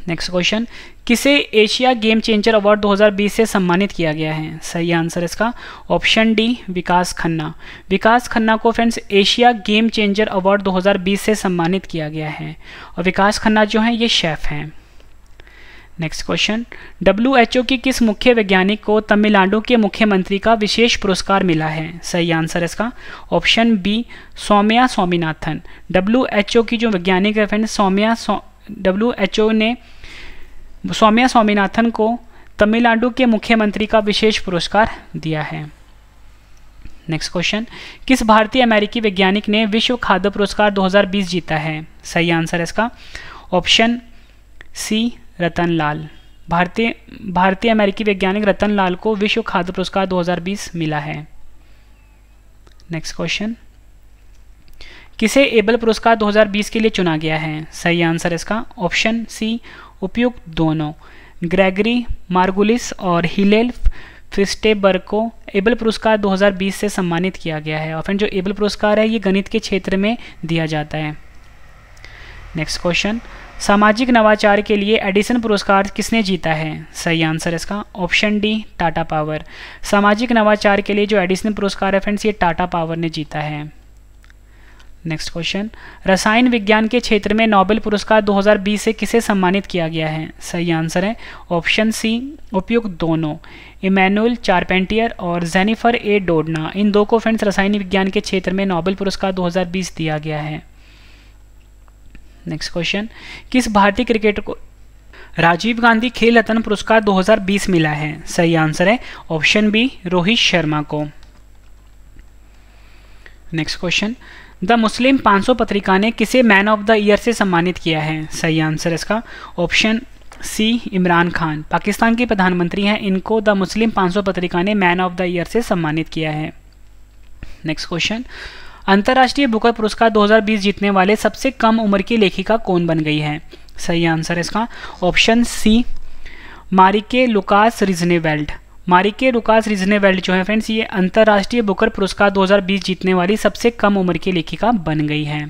नेक्स्ट क्वेश्चन किसे एशिया गेम चेंजर अवार्ड 2020 से सम्मानित किया गया है सही आंसर इसका ऑप्शन डी विकास खन्ना विकास खन्ना को friends Asia game changer award 2020 से सम्मानित किया गया है और विकास खन्ना जो हैं ये शेफ़ हैं नेक्स्ट क्वेश्चन डब्ल्यू के किस मुख्य वैज्ञानिक को तमिलनाडु के मुख्यमंत्री का विशेष पुरस्कार मिला है सही आंसर इसका option B Soumya Swaminathan W की जो वैज्ञानिक है फ्रेंड सौम्या डब्ल्यू ने सौम्या स्वामीनाथन को तमिलनाडु के मुख्यमंत्री का विशेष पुरस्कार दिया है नेक्स्ट क्वेश्चन किस भारतीय अमेरिकी वैज्ञानिक ने विश्व खाद्य पुरस्कार 2020 जीता है सही आंसर इसका ऑप्शन सी रतन लाल भारतीय भारतीय अमेरिकी वैज्ञानिक रतन लाल को विश्व खाद्य पुरस्कार 2020 मिला है नेक्स्ट क्वेश्चन किसे एबल पुरस्कार 2020 के लिए चुना गया है सही आंसर इसका ऑप्शन सी उपयुक्त दोनों ग्रेगरी मार्गुलिस और हिलेल फिस्टेबर को एबल पुरस्कार 2020 से सम्मानित किया गया है और फ्रेंड जो एबल पुरस्कार है ये गणित के क्षेत्र में दिया जाता है नेक्स्ट क्वेश्चन सामाजिक नवाचार के लिए एडिसन पुरस्कार किसने जीता है सही आंसर इसका ऑप्शन डी टाटा पावर सामाजिक नवाचार के लिए जो एडिसन पुरस्कार है फ्रेंड्स ये टाटा पावर ने जीता है नेक्स्ट क्वेश्चन रसायन विज्ञान के क्षेत्र में नोबेल पुरस्कार 2020 से किसे सम्मानित किया गया है सही आंसर है ऑप्शन सी उपयुक्त दोनों इमैनुअल चारपेंटियर और जेनिफर ए डोडना इन दो को फ्रेंड्स रसायन विज्ञान के क्षेत्र में नोबेल पुरस्कार 2020 दिया गया है नेक्स्ट क्वेश्चन किस भारतीय क्रिकेटर को राजीव गांधी खेल रत्न पुरस्कार 2020 मिला है सही आंसर है ऑप्शन बी रोहित शर्मा को नेक्स्ट क्वेश्चन द मुस्लिम 500 पत्रिका ने किसे मैन ऑफ द ईयर से सम्मानित किया है सही आंसर इसका ऑप्शन सी इमरान खान पाकिस्तान के प्रधानमंत्री हैं इनको द मुस्लिम 500 पत्रिका ने मैन ऑफ द ईयर से सम्मानित किया है नेक्स्ट क्वेश्चन अंतर्राष्ट्रीय बुकर पुरस्कार 2020 जीतने वाले सबसे कम उम्र की लेखिका कौन बन गई है सही आंसर है इसका option C Marieke Lucas Welt Marieke Lucas Welt जो है फ्रेंड्स ये अंतर्राष्ट्रीय बुकर पुरस्कार 2020 जीतने वाली सबसे कम उम्र की लेखिका बन गई है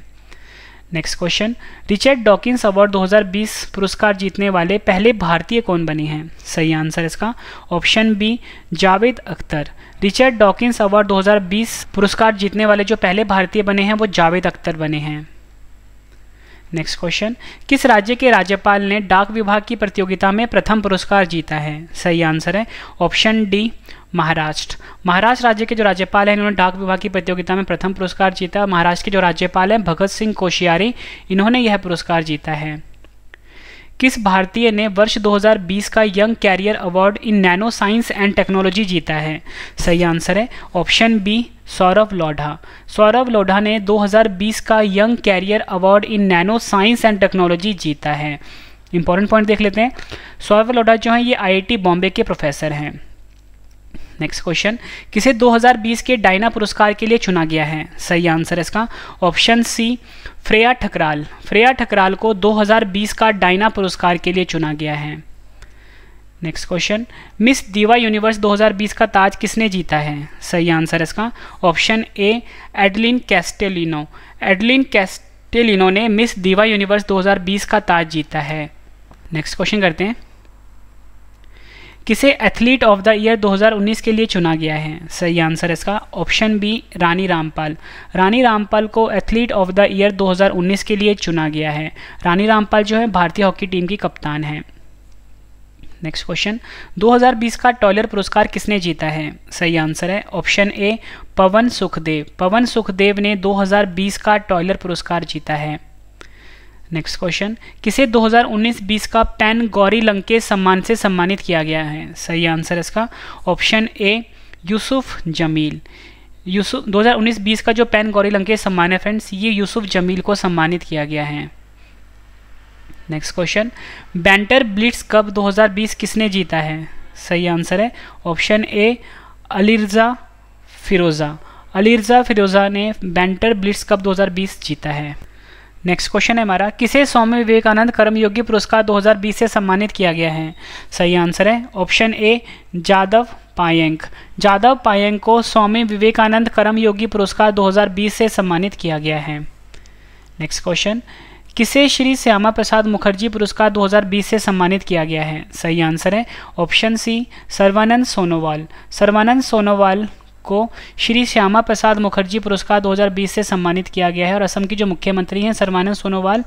next question Richard Dawkins award 2020 पुरस्कार जीतने वाले पहले भारतीय कौन बने हैं सही आंसर इसका option B Javed Akhtar Richard Dawkins award 2020 पुरस्कार जीतने वाले जो पहले भारतीय बने हैं वो जावेद अख्तर बने हैं नेक्स्ट क्वेश्चन किस राज्य के राज्यपाल ने डाक विभाग की प्रतियोगिता में प्रथम पुरस्कार जीता है सही आंसर है ऑप्शन डी महाराष्ट्र महाराष्ट्र राज्य के जो राज्यपाल हैं इन्होंने डाक विभाग की प्रतियोगिता में प्रथम पुरस्कार जीता महाराष्ट्र के जो राज्यपाल हैं भगत सिंह कोशियारी इन्होंने यह पुरस्कार जीता है किस भारतीय ने वर्ष 2020 का young career award in nano science and technology जीता है सही आंसर है ऑप्शन बी सौरभ लोढ़ा सौरभ लोढ़ा ने 2020 का young career award in nano science and technology जीता है इंपॉर्टेंट पॉइंट देख लेते हैं सौरभ लोढ़ा जो हैं ये आईआईटी बॉम्बे के प्रोफेसर हैं नेक्स्ट क्वेश्चन किसे 2020 के डायना पुरस्कार के लिए चुना गया है सही आंसर इसका ऑप्शन सी फ्रेया ठकराल फ्रेया ठकराल को 2020 का डायना पुरस्कार के लिए चुना गया है next question miss diva universe 2020 का ताज किसने जीता है सही आंसर इसका ऑप्शन ए एडलिन कैस्टेलिनो एडलिन कैस्टेलिनो ने मिस दीवा यूनिवर्स 2020 का ताज जीता है नेक्स्ट क्वेश्चन करते हैं किसे एथलीट ऑफ द ईयर 2019 के लिए चुना गया है सही आंसर इसका ऑप्शन बी रानी रामपाल रानी रामपाल को एथलीट ऑफ द ईयर 2019 के लिए चुना गया है रानी रामपाल जो है भारतीय हॉकी टीम की कप्तान है नेक्स्ट क्वेश्चन 2020 का टॉयलर पुरस्कार किसने जीता है सही आंसर है ऑप्शन ए पवन सुखदेव पवन सुखदेव ने 2020 का टॉयलर पुरस्कार जीता है नेक्स्ट क्वेश्चन किसे 2019-20 का पैन गौरी लंकेश सम्मान से सम्मानित किया गया है सही आंसर इसका ऑप्शन ए यूसुफ जमील यूसुफ 2019-20 का जो पेन गौरी लंकेश सम्मान है फ्रेंड्स ये यूसुफ जमील को सम्मानित किया गया है next question banter blitz cup 2020 किसने जीता है सही आंसर है option A Alireza Firouzja Alireza Firouzja ने बैंटर ब्लिट्स कप 2020 जीता है नेक्स्ट क्वेश्चन है हमारा किसे स्वामी विवेकानंद कर्मयोगी पुरस्कार 2020 से सम्मानित किया गया है सही आंसर है ऑप्शन ए जादव पायंक जादव पायंक को स्वामी विवेकानंद कर्मयोगी पुरस्कार 2020 से सम्मानित किया गया है नेक्स्ट क्वेश्चन किसे श्री श्यामा प्रसाद मुखर्जी पुरस्कार 2020 से सम्मानित किया गया है सही आंसर है ऑप्शन सी सर्वानंद सोनोवाल सर्वानंद सोनोवाल को श्री श्यामा प्रसाद मुखर्जी पुरस्कार 2020 से सम्मानित किया गया है और असम की जो मुख्यमंत्री हैं सर्वानंद सोनोवाल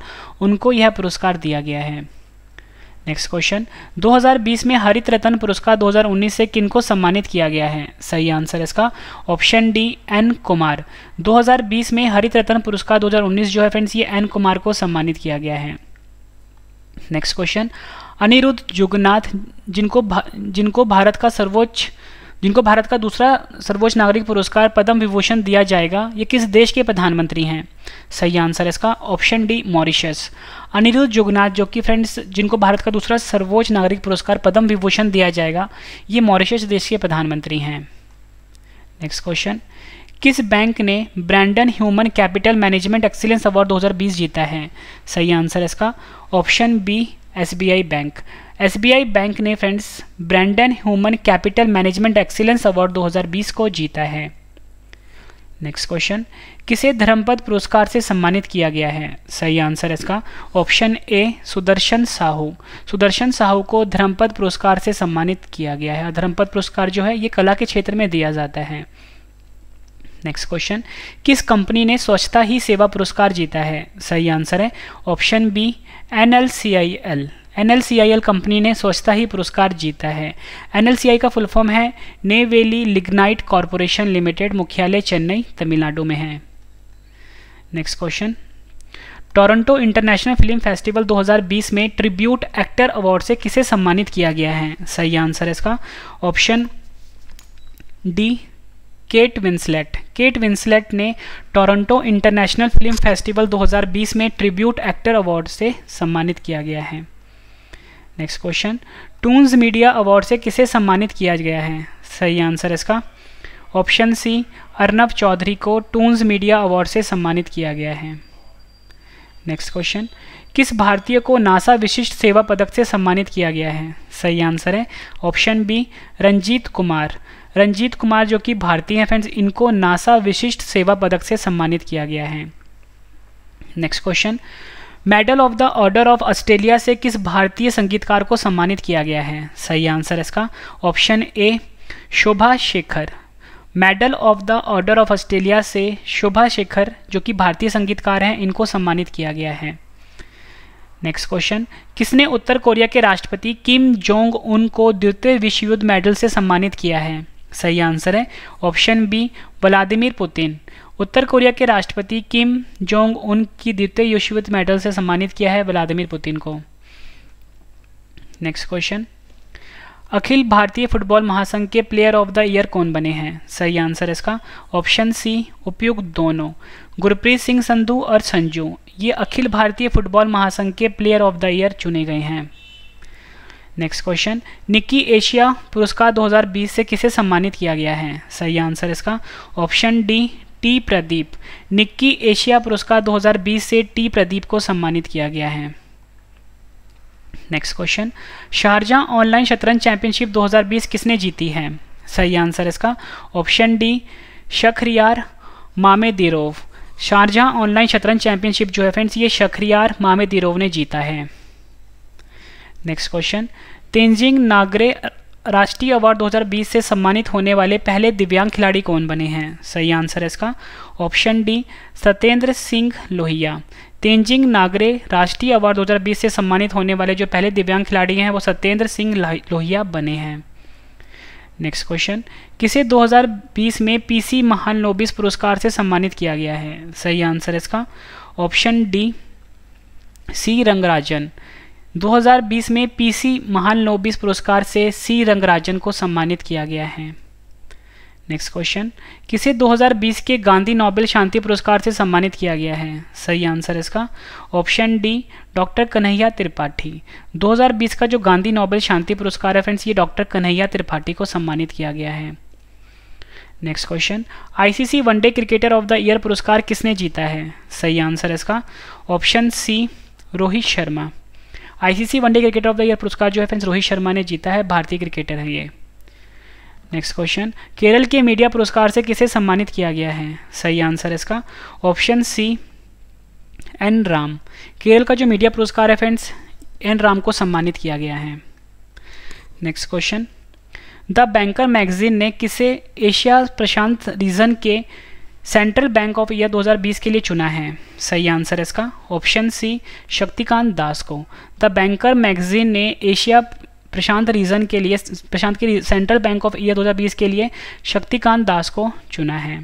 उनको यह पुरस्कार दिया गया है नेक्स्ट क्वेश्चन 2020 में हरित रतन पुरस्कार 2019 से किनको सम्मानित किया गया है सही आंसर इसका ऑप्शन डी एन कुमार 2020 में हरित रतन पुरस्कार 2019 जो है फ्रेंड्स ये एन कुमार को सम्मानित किया गया है नेक्स्ट क्वेश्चन अनिरुद्ध जुगनाथ जिनको भा, जिनको भारत का सर्वोच्च जिनको भारत का दूसरा सर्वोच्च नागरिक पुरस्कार पद्म विभूषण दिया जाएगा ये किस देश के प्रधानमंत्री हैं सही आंसर है इसका option D Mauritius Anerood Jugnauth जो कि फ्रेंड्स जिनको भारत का दूसरा सर्वोच्च नागरिक पुरस्कार पद्म विभूषण दिया जाएगा ये मॉरिशस देश के प्रधानमंत्री हैं नेक्स्ट क्वेश्चन किस बैंक ने Brandon human capital management excellence award 2020 जीता है सही आंसर इसका option B SBI bank SBI bank ने friends Brandon human capital management excellence award 2020 को जीता है नेक्स्ट क्वेश्चन किसे धर्मपद पुरस्कार से सम्मानित किया गया है सही आंसर इसका ऑप्शन ए सुदर्शन साहू सुदर्शन साहू को धर्मपद पुरस्कार से सम्मानित किया गया है धर्मपद पुरस्कार जो है ये कला के क्षेत्र में दिया जाता है नेक्स्ट क्वेश्चन किस कंपनी ने स्वच्छता ही सेवा पुरस्कार जीता है सही आंसर है option B N L C I L N company ने स्वच्छता ही पुरस्कार जीता है एन का फुल फॉर्म है नेवेली लिग्नाइट कॉरपोरेशन लिमिटेड मुख्यालय चेन्नई तमिलनाडु में है next question Toronto international film festival 2020 में ट्रिब्यूट एक्टर अवार्ड से किसे सम्मानित किया गया है सही आंसर है इसका option D Kate Winslet Kate Winslet ने टोरंटो इंटरनेशनल फिल्म फेस्टिवल 2020 में ट्रिब्यूट एक्टर अवार्ड से सम्मानित किया गया है next question toons media award से किसे सम्मानित किया गया है सही आंसर इसका ऑप्शन सी अर्नब चौधरी को टून्स मीडिया अवार्ड से सम्मानित किया गया है नेक्स्ट क्वेश्चन किस भारतीय को नासा विशिष्ट सेवा पदक से सम्मानित किया गया है सही आंसर है ऑप्शन बी रंजीत कुमार रंजीत कुमार जो कि भारतीय हैं फ्रेंड्स इनको नासा विशिष्ट सेवा पदक से सम्मानित किया गया है next question medal of the order of Australia से किस भारतीय संगीतकार को सम्मानित किया गया है सही आंसर इसका option A Shobha Shekhar medal of the order of Australia से शोभा शेखर जो कि भारतीय संगीतकार हैं इनको सम्मानित किया गया है नेक्स्ट क्वेश्चन किसने उत्तर कोरिया के राष्ट्रपति किम जोंग उन को द्वितीय विश्व युद्ध मेडल से सम्मानित किया है सही आंसर है ऑप्शन बी व्लादिमिर पुतिन उत्तर कोरिया के राष्ट्रपति किम जोंग उन की द्वितीय युशवित मेडल से सम्मानित किया है व्लादिमिर पुतिन को नेक्स्ट क्वेश्चन अखिल भारतीय फुटबॉल महासंघ के प्लेयर ऑफ द ईयर कौन बने हैं सही आंसर इसका ऑप्शन सी उपयुक्त दोनों गुरप्रीत सिंह संधु और संजू ये अखिल भारतीय फुटबॉल महासंघ के प्लेयर ऑफ द ईयर चुने गए हैं नेक्स्ट क्वेश्चन निक्की एशिया पुरस्कार 2020 से किसे सम्मानित किया गया है सही आंसर इसका option D T Pradeep Nikkei Asia पुरस्कार 2020 से टी प्रदीप को सम्मानित किया गया है नेक्स्ट क्वेश्चन शारजा ऑनलाइन शतरंज चैंपियनशिप 2020 किसने जीती है सही आंसर इसका option D Shakhriyar Mamedyarov Sharjah online शतरंज चैंपियनशिप जो है फ्रेंड्स ये शखरियार मामे दिरोव ने जीता है नेक्स्ट क्वेश्चन तेंजिंग नागरे राष्ट्रीय अवार्ड 2020 से सम्मानित होने वाले पहले दिव्यांग खिलाड़ी कौन बने हैं सही आंसर है इसका ऑप्शन डी सत्येंद्र सिंह लोहिया तेंजिंग नागरे राष्ट्रीय अवार्ड 2020 से सम्मानित होने वाले जो पहले दिव्यांग खिलाड़ी हैं वो सत्येंद्र सिंह लोहिया बने हैं नेक्स्ट क्वेश्चन किसे 2020 में पीसी महान नोबिस पुरस्कार से सम्मानित किया गया है सही आंसर है इसका ऑप्शन डी सी रंगराजन 2020 में पीसी महान नोबिस पुरस्कार से सी रंगराजन को सम्मानित किया गया है नेक्स्ट क्वेश्चन किसे 2020 के गांधी नोबेल शांति पुरस्कार से सम्मानित किया गया है सही आंसर इसका option D doctor Kanhaiya Tripathi 2020 का जो गांधी नोबेल शांति पुरस्कार है फ्रेंड्स ये डॉक्टर कन्हैया त्रिपाठी को सम्मानित किया गया है next question ICC one day cricketer of the year पुरस्कार किसने जीता है सही आंसर इसका option C Rohit Sharma ICC one day cricketer of the year पुरस्कार जो है फ्रेंड्स रोहित शर्मा ने जीता है भारतीय क्रिकेटर है ये नेक्स्ट क्वेश्चन केरल के मीडिया पुरस्कार से किसे सम्मानित किया गया है सही आंसर इसका option C N Ram Kerala का जो मीडिया पुरस्कार है फ्रेंड्स एन राम को सम्मानित किया गया है next question the banker magazine ने किसे एशिया प्रशांत रीजन के सेंट्रल बैंक ऑफ इंडिया 2020 के लिए चुना है सही आंसर है इसका ऑप्शन सी शक्तिकांत दास को द बैंकर मैगजीन ने एशिया प्रशांत रीजन के लिए प्रशांत के सेंट्रल बैंक ऑफ इंडिया 2020 के लिए शक्तिकांत दास को चुना है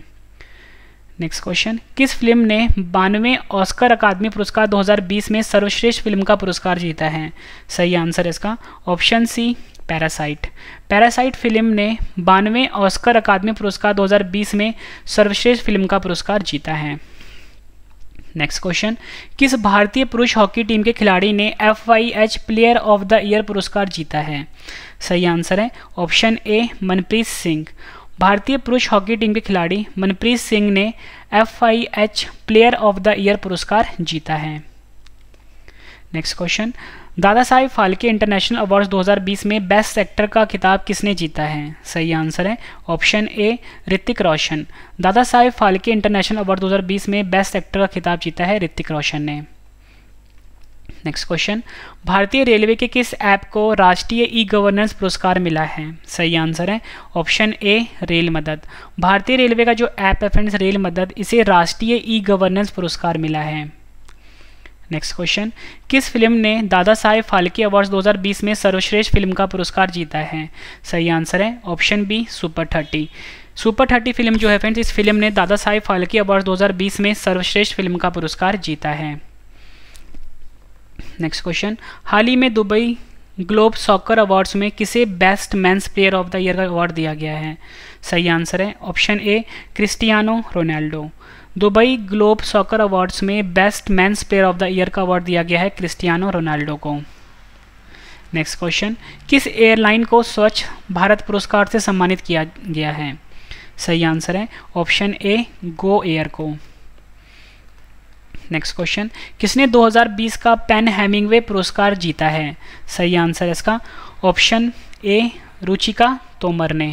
नेक्स्ट क्वेश्चन किस फिल्म ने बानवे ऑस्कर अकादमी पुरस्कार 2020 में सर्वश्रेष्ठ फिल्म का पुरस्कार जीता है सही आंसर इसका option C parasite parasite film ने बानवे ऑस्कर अकादमी पुरस्कार 2020 में सर्वश्रेष्ठ फिल्म का पुरस्कार जीता है नेक्स्ट क्वेश्चन किस भारतीय पुरुष हॉकी टीम के खिलाड़ी ने F Y H player of the year पुरस्कार जीता है सही आंसर है ऑप्शन ए मनप्रीत सिंह भारतीय पुरुष हॉकी टीम के खिलाड़ी मनप्रीत सिंह ने F player of the year पुरस्कार जीता है नेक्स्ट क्वेश्चन दादा साहेब फाल्के इंटरनेशनल अवार्ड्स 2020 में बेस्ट एक्टर का खिताब किसने जीता है सही आंसर है ऑप्शन ए ऋतिक रोशन दादा साहेब फाल्के इंटरनेशनल अवार्ड 2020 में बेस्ट एक्टर का खिताब जीता है ऋतिक रोशन ने नेक्स्ट क्वेश्चन भारतीय रेलवे के किस ऐप को राष्ट्रीय ई गवर्नेंस पुरस्कार मिला है सही आंसर है ऑप्शन ए रेल मदद भारतीय रेलवे का जो ऐप है फ्रेंड्स रेल मदद इसे राष्ट्रीय ई गवर्नेंस पुरस्कार मिला है नेक्स्ट क्वेश्चन किस फिल्म ने दादा साहेब फाल्के अवार्ड्स 2020 में सर्वश्रेष्ठ फिल्म का पुरस्कार जीता है सही आंसर है option B super thirty super thirty film जो है फ्रेंड्स इस फिल्म ने दादा साहेब फाल्के अवार्ड 2020 में सर्वश्रेष्ठ फिल्म का पुरस्कार जीता है नेक्स्ट क्वेश्चन हाल ही में दुबई ग्लोब सॉकर अवार्ड्स में किसे best men's player of the year का अवार्ड दिया गया है सही आंसर है option A Cristiano Ronaldo Dubai globe soccer awards में best men's player of the year का अवार्ड दिया गया है क्रिस्टियानो रोनाल्डो को नेक्स्ट क्वेश्चन किस एयरलाइन को स्वच्छ भारत पुरस्कार से सम्मानित किया गया है सही आंसर है ऑप्शन ए गो एयर को नेक्स्ट क्वेश्चन किसने 2020 का पेन हेमिंगवे पुरस्कार जीता है सही आंसर इसका ऑप्शन ए रुचिका तोमर ने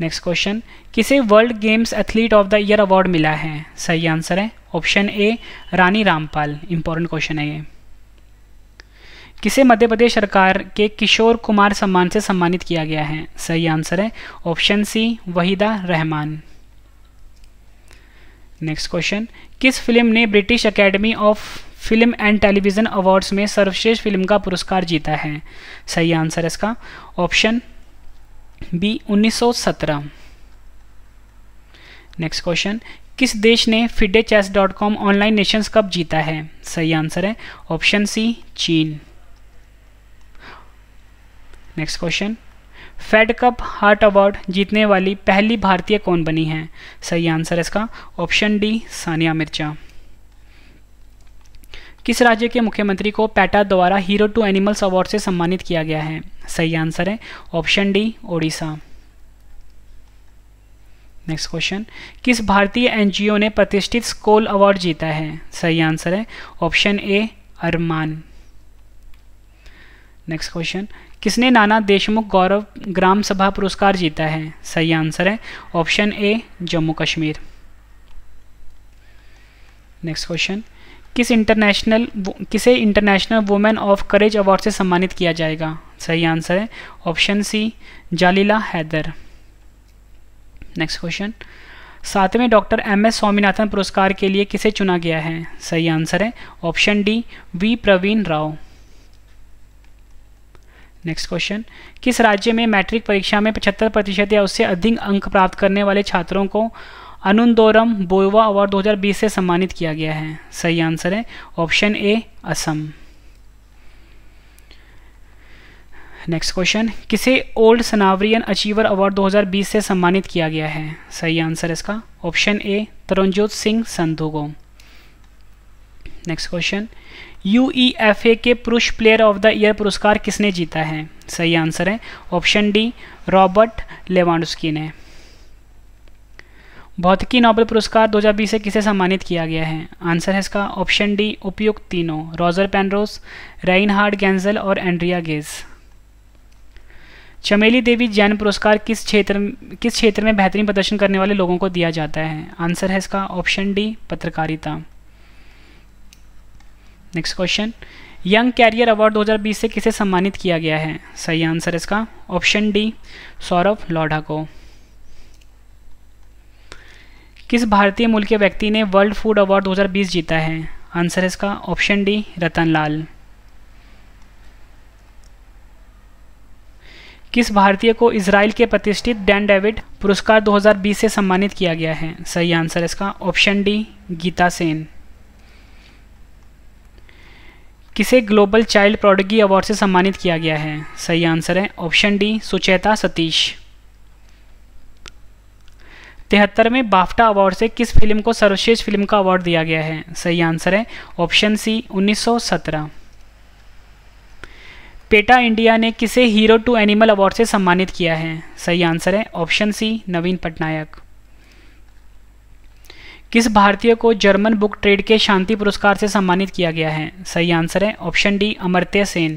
नेक्स्ट क्वेश्चन किसे world games athlete of the year award मिला है सही आंसर है option A Rani Rampal important question है ये किसे मध्य प्रदेश सरकार के किशोर कुमार सम्मान से सम्मानित किया गया है सही आंसर है option C Waheeda Rehman next question किस फिल्म ने British academy of film and television awards में सर्वश्रेष्ठ फिल्म का पुरस्कार जीता है सही आंसर इसका ऑप्शन बी 1917 नेक्स्ट क्वेश्चन किस देश ने FIDE chess dot com online nations cup जीता है सही आंसर है ऑप्शन सी चीन next question Fed cup heart award जीतने वाली पहली भारतीय कौन बनी है सही आंसर इसका ऑप्शन डी सानिया मिर्जा किस राज्य के मुख्यमंत्री को पैटा द्वारा हीरो टू एनिमल्स अवार्ड से सम्मानित किया गया है सही आंसर है option D Odisha next question किस भारतीय एनजीओ ने प्रतिष्ठित स्कोल अवार्ड जीता है सही आंसर है option A Arman next question किसने नाना देशमुख गौरव ग्राम सभा पुरस्कार जीता है सही आंसर है option A Jammu Kashmir next question किस इंटरनेशनल किसे international women of courage award से सम्मानित किया जाएगा सही आंसर है option C Jalila Haider next question सातवें डॉक्टर एम एस स्वामीनाथन पुरस्कार के लिए किसे चुना गया है सही आंसर है option D V Praveen Rao next question किस राज्य में मैट्रिक परीक्षा में पचहत्तर प्रतिशत या उससे अधिक अंक प्राप्त करने वाले छात्रों को अनुन्दोरम बोवा अवार्ड 2020 से सम्मानित किया गया है सही आंसर है option A Assam next question किसे ओल्ड सनावरियन अचीवर अवार्ड 2020 से सम्मानित किया गया है सही आंसर इसका ऑप्शन ए तरुणजोत सिंह संधू को next question U E F A के पुरुष प्लेयर ऑफ द ईयर पुरस्कार किसने जीता है सही आंसर है ऑप्शन डी रॉबर्ट लेवांडस्की ने भौतिकी नोबेल पुरस्कार 2020 से किसे सम्मानित किया गया है आंसर है इसका ऑप्शन डी उपयुक्त तीनों Roger Penrose Reinhard Genzel और एंड्रिया गेज चमेली देवी जैन पुरस्कार किस क्षेत्र किस क्षेत्र में बेहतरीन प्रदर्शन करने वाले लोगों को दिया जाता है आंसर है इसका ऑप्शन डी पत्रकारिता next question young career award 2020 से किसे सम्मानित किया गया है सही आंसर इसका ऑप्शन डी सौरभ लोढ़ा को किस भारतीय मूल के व्यक्ति ने वर्ल्ड फूड अवार्ड 2020 जीता है आंसर इसका ऑप्शन डी रतन लाल किस भारतीय को इसराइल के प्रतिष्ठित डैन डेविड पुरस्कार 2020 से सम्मानित किया गया है सही आंसर इसका ऑप्शन डी गीता सेन किसे ग्लोबल चाइल्ड प्रोडगी अवार्ड से सम्मानित किया गया है सही आंसर है ऑप्शन डी सुचेता सतीश तिहत्तर में बाफ्टा अवार्ड से किस फिल्म को सर्वश्रेष्ठ फिल्म का अवार्ड दिया गया है सही आंसर है ऑप्शन सी 1917 पेटा इंडिया ने किसे हीरो टू एनिमल अवार्ड से सम्मानित किया है सही आंसर है ऑप्शन सी नवीन पटनायक किस भारतीय को जर्मन बुक ट्रेड के शांति पुरस्कार से सम्मानित किया गया है सही आंसर है option D Amartya Sen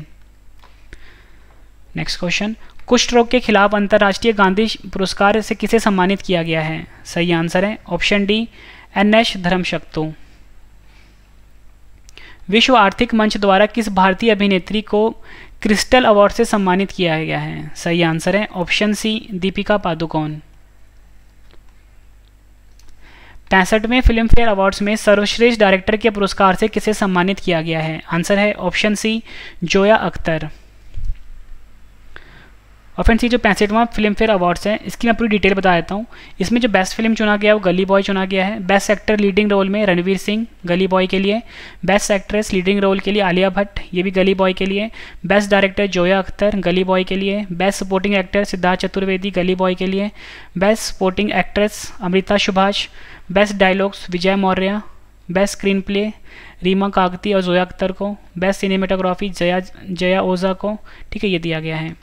next question कुष्ठ रोग के खिलाफ अंतर्राष्ट्रीय गांधी पुरस्कार से किसे सम्मानित किया गया है सही आंसर है option D N H Dharmshaktu विश्व आर्थिक मंच द्वारा किस भारतीय अभिनेत्री को क्रिस्टल अवार्ड से सम्मानित किया गया है सही आंसर है ऑप्शन सी दीपिका पादुकोण पैंसठवें फिल्म फेयर अवार्ड्स में सर्वश्रेष्ठ डायरेक्टर के पुरस्कार से किसे सम्मानित किया गया है आंसर है ऑप्शन सी जोया अख्तर और फ्रेंड्स ये जो पैंसठवां फिल्म फेयर अवार्ड्स हैं इसकी मैं पूरी डिटेल बता देता हूँ इसमें जो बेस्ट फिल्म चुना गया वो गली बॉय चुना गया है बेस्ट एक्टर लीडिंग रोल में रणवीर सिंह गली बॉय के लिए बेस्ट एक्ट्रेस लीडिंग रोल के लिए आलिया भट्ट ये भी गली बॉय के लिए बेस्ट डायरेक्टर जोया अख्तर गली बॉय के लिए best supporting actor Siddharth Chaturvedi Gully Boy के लिए best supporting actress Amruta Subhash best dialogues Vijay Maurya best screenplay Reema Kagti और जोया अख्तर को बेस्ट सिनेमेटोग्राफी जया जया ओजा को ठीक है ये दिया गया है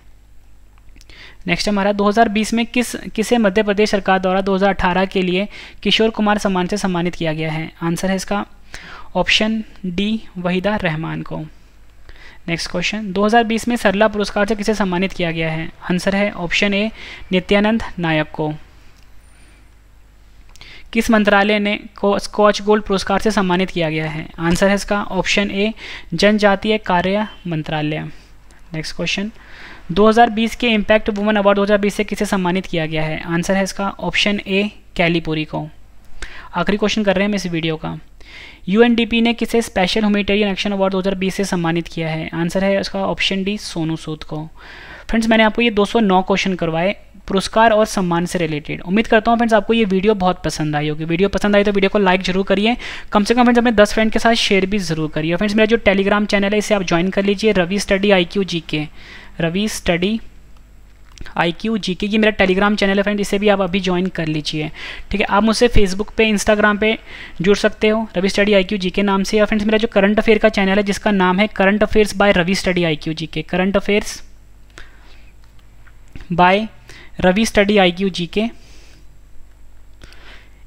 नेक्स्ट हमारा 2020 में किस किसे मध्य प्रदेश सरकार द्वारा 2018 के लिए किशोर कुमार सम्मान से सम्मानित किया गया है आंसर है इसका ऑप्शन डी वहीदा रहमान को नेक्स्ट क्वेश्चन 2020 में सरला पुरस्कार से किसे सम्मानित किया गया है आंसर है ऑप्शन ए नित्यानंद नायक को किस मंत्रालय ने स्कॉच गोल्ड पुरस्कार से सम्मानित किया गया है आंसर है इसका ऑप्शन ए जनजातीय कार्य मंत्रालय नेक्स्ट क्वेश्चन 2020 के इम्पैक्ट वुमेन अवार्ड 2020 से किसे सम्मानित किया गया है आंसर है इसका ऑप्शन ए कैलीपुरी को आखिरी क्वेश्चन कर रहे हैं हम इस वीडियो का यू ने किसे स्पेशल ह्यूमिटेरियन एक्शन अवार्ड 2020 से सम्मानित किया है आंसर है इसका ऑप्शन डी सोनू सूद को फ्रेंड्स मैंने आपको ये 209 क्वेश्चन करवाए पुरस्कार और सम्मान से रिलेटेड उम्मीद करता हूँ फ्रेंड्स आपको ये वीडियो बहुत पसंद आई होगी वीडियो पसंद आई तो वीडियो को लाइक जरूर करिए कम से कम फ्रेंड्स अपने 10 फ्रेंड के साथ शेयर भी जरूर करिए फ्रेंड्स मेरा जो टेलीग्राम चैनल है इसे आप ज्वाइन कर लीजिए Ravi study I Q G के Ravi study I Q G के ये मेरा टेलीग्राम चैनल है फ्रेंड इसे भी आप अभी ज्वाइन कर लीजिए ठीक है आप मुझसे फेसबुक पे इंस्टाग्राम पे जुड़ सकते हो Ravi study I Q G के नाम से या फ्रेंड्स मेरा जो करंट अफेयर का चैनल है जिसका नाम है current affairs by Ravi study I Q G के current affairs by Ravi study I Q G के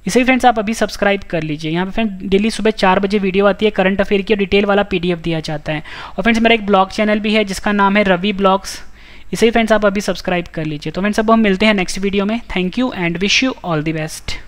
इसे फ्रेंड्स आप अभी सब्सक्राइब कर लीजिए यहाँ पे फ्रेंड डेली सुबह चार बजे वीडियो आती है करंट अफेयर की और डिटेल वाला पी दिया जाता है और फ्रेंड्स मेरा एक ब्लॉग चैनल भी है जिसका नाम है रवि ब्लॉग्स इसे फ्रेंड्स आप अभी सब्सक्राइब कर लीजिए तो फ्रेंड्स अब हम मिलते हैं नेक्स्ट वीडियो में thank you and wish you all the best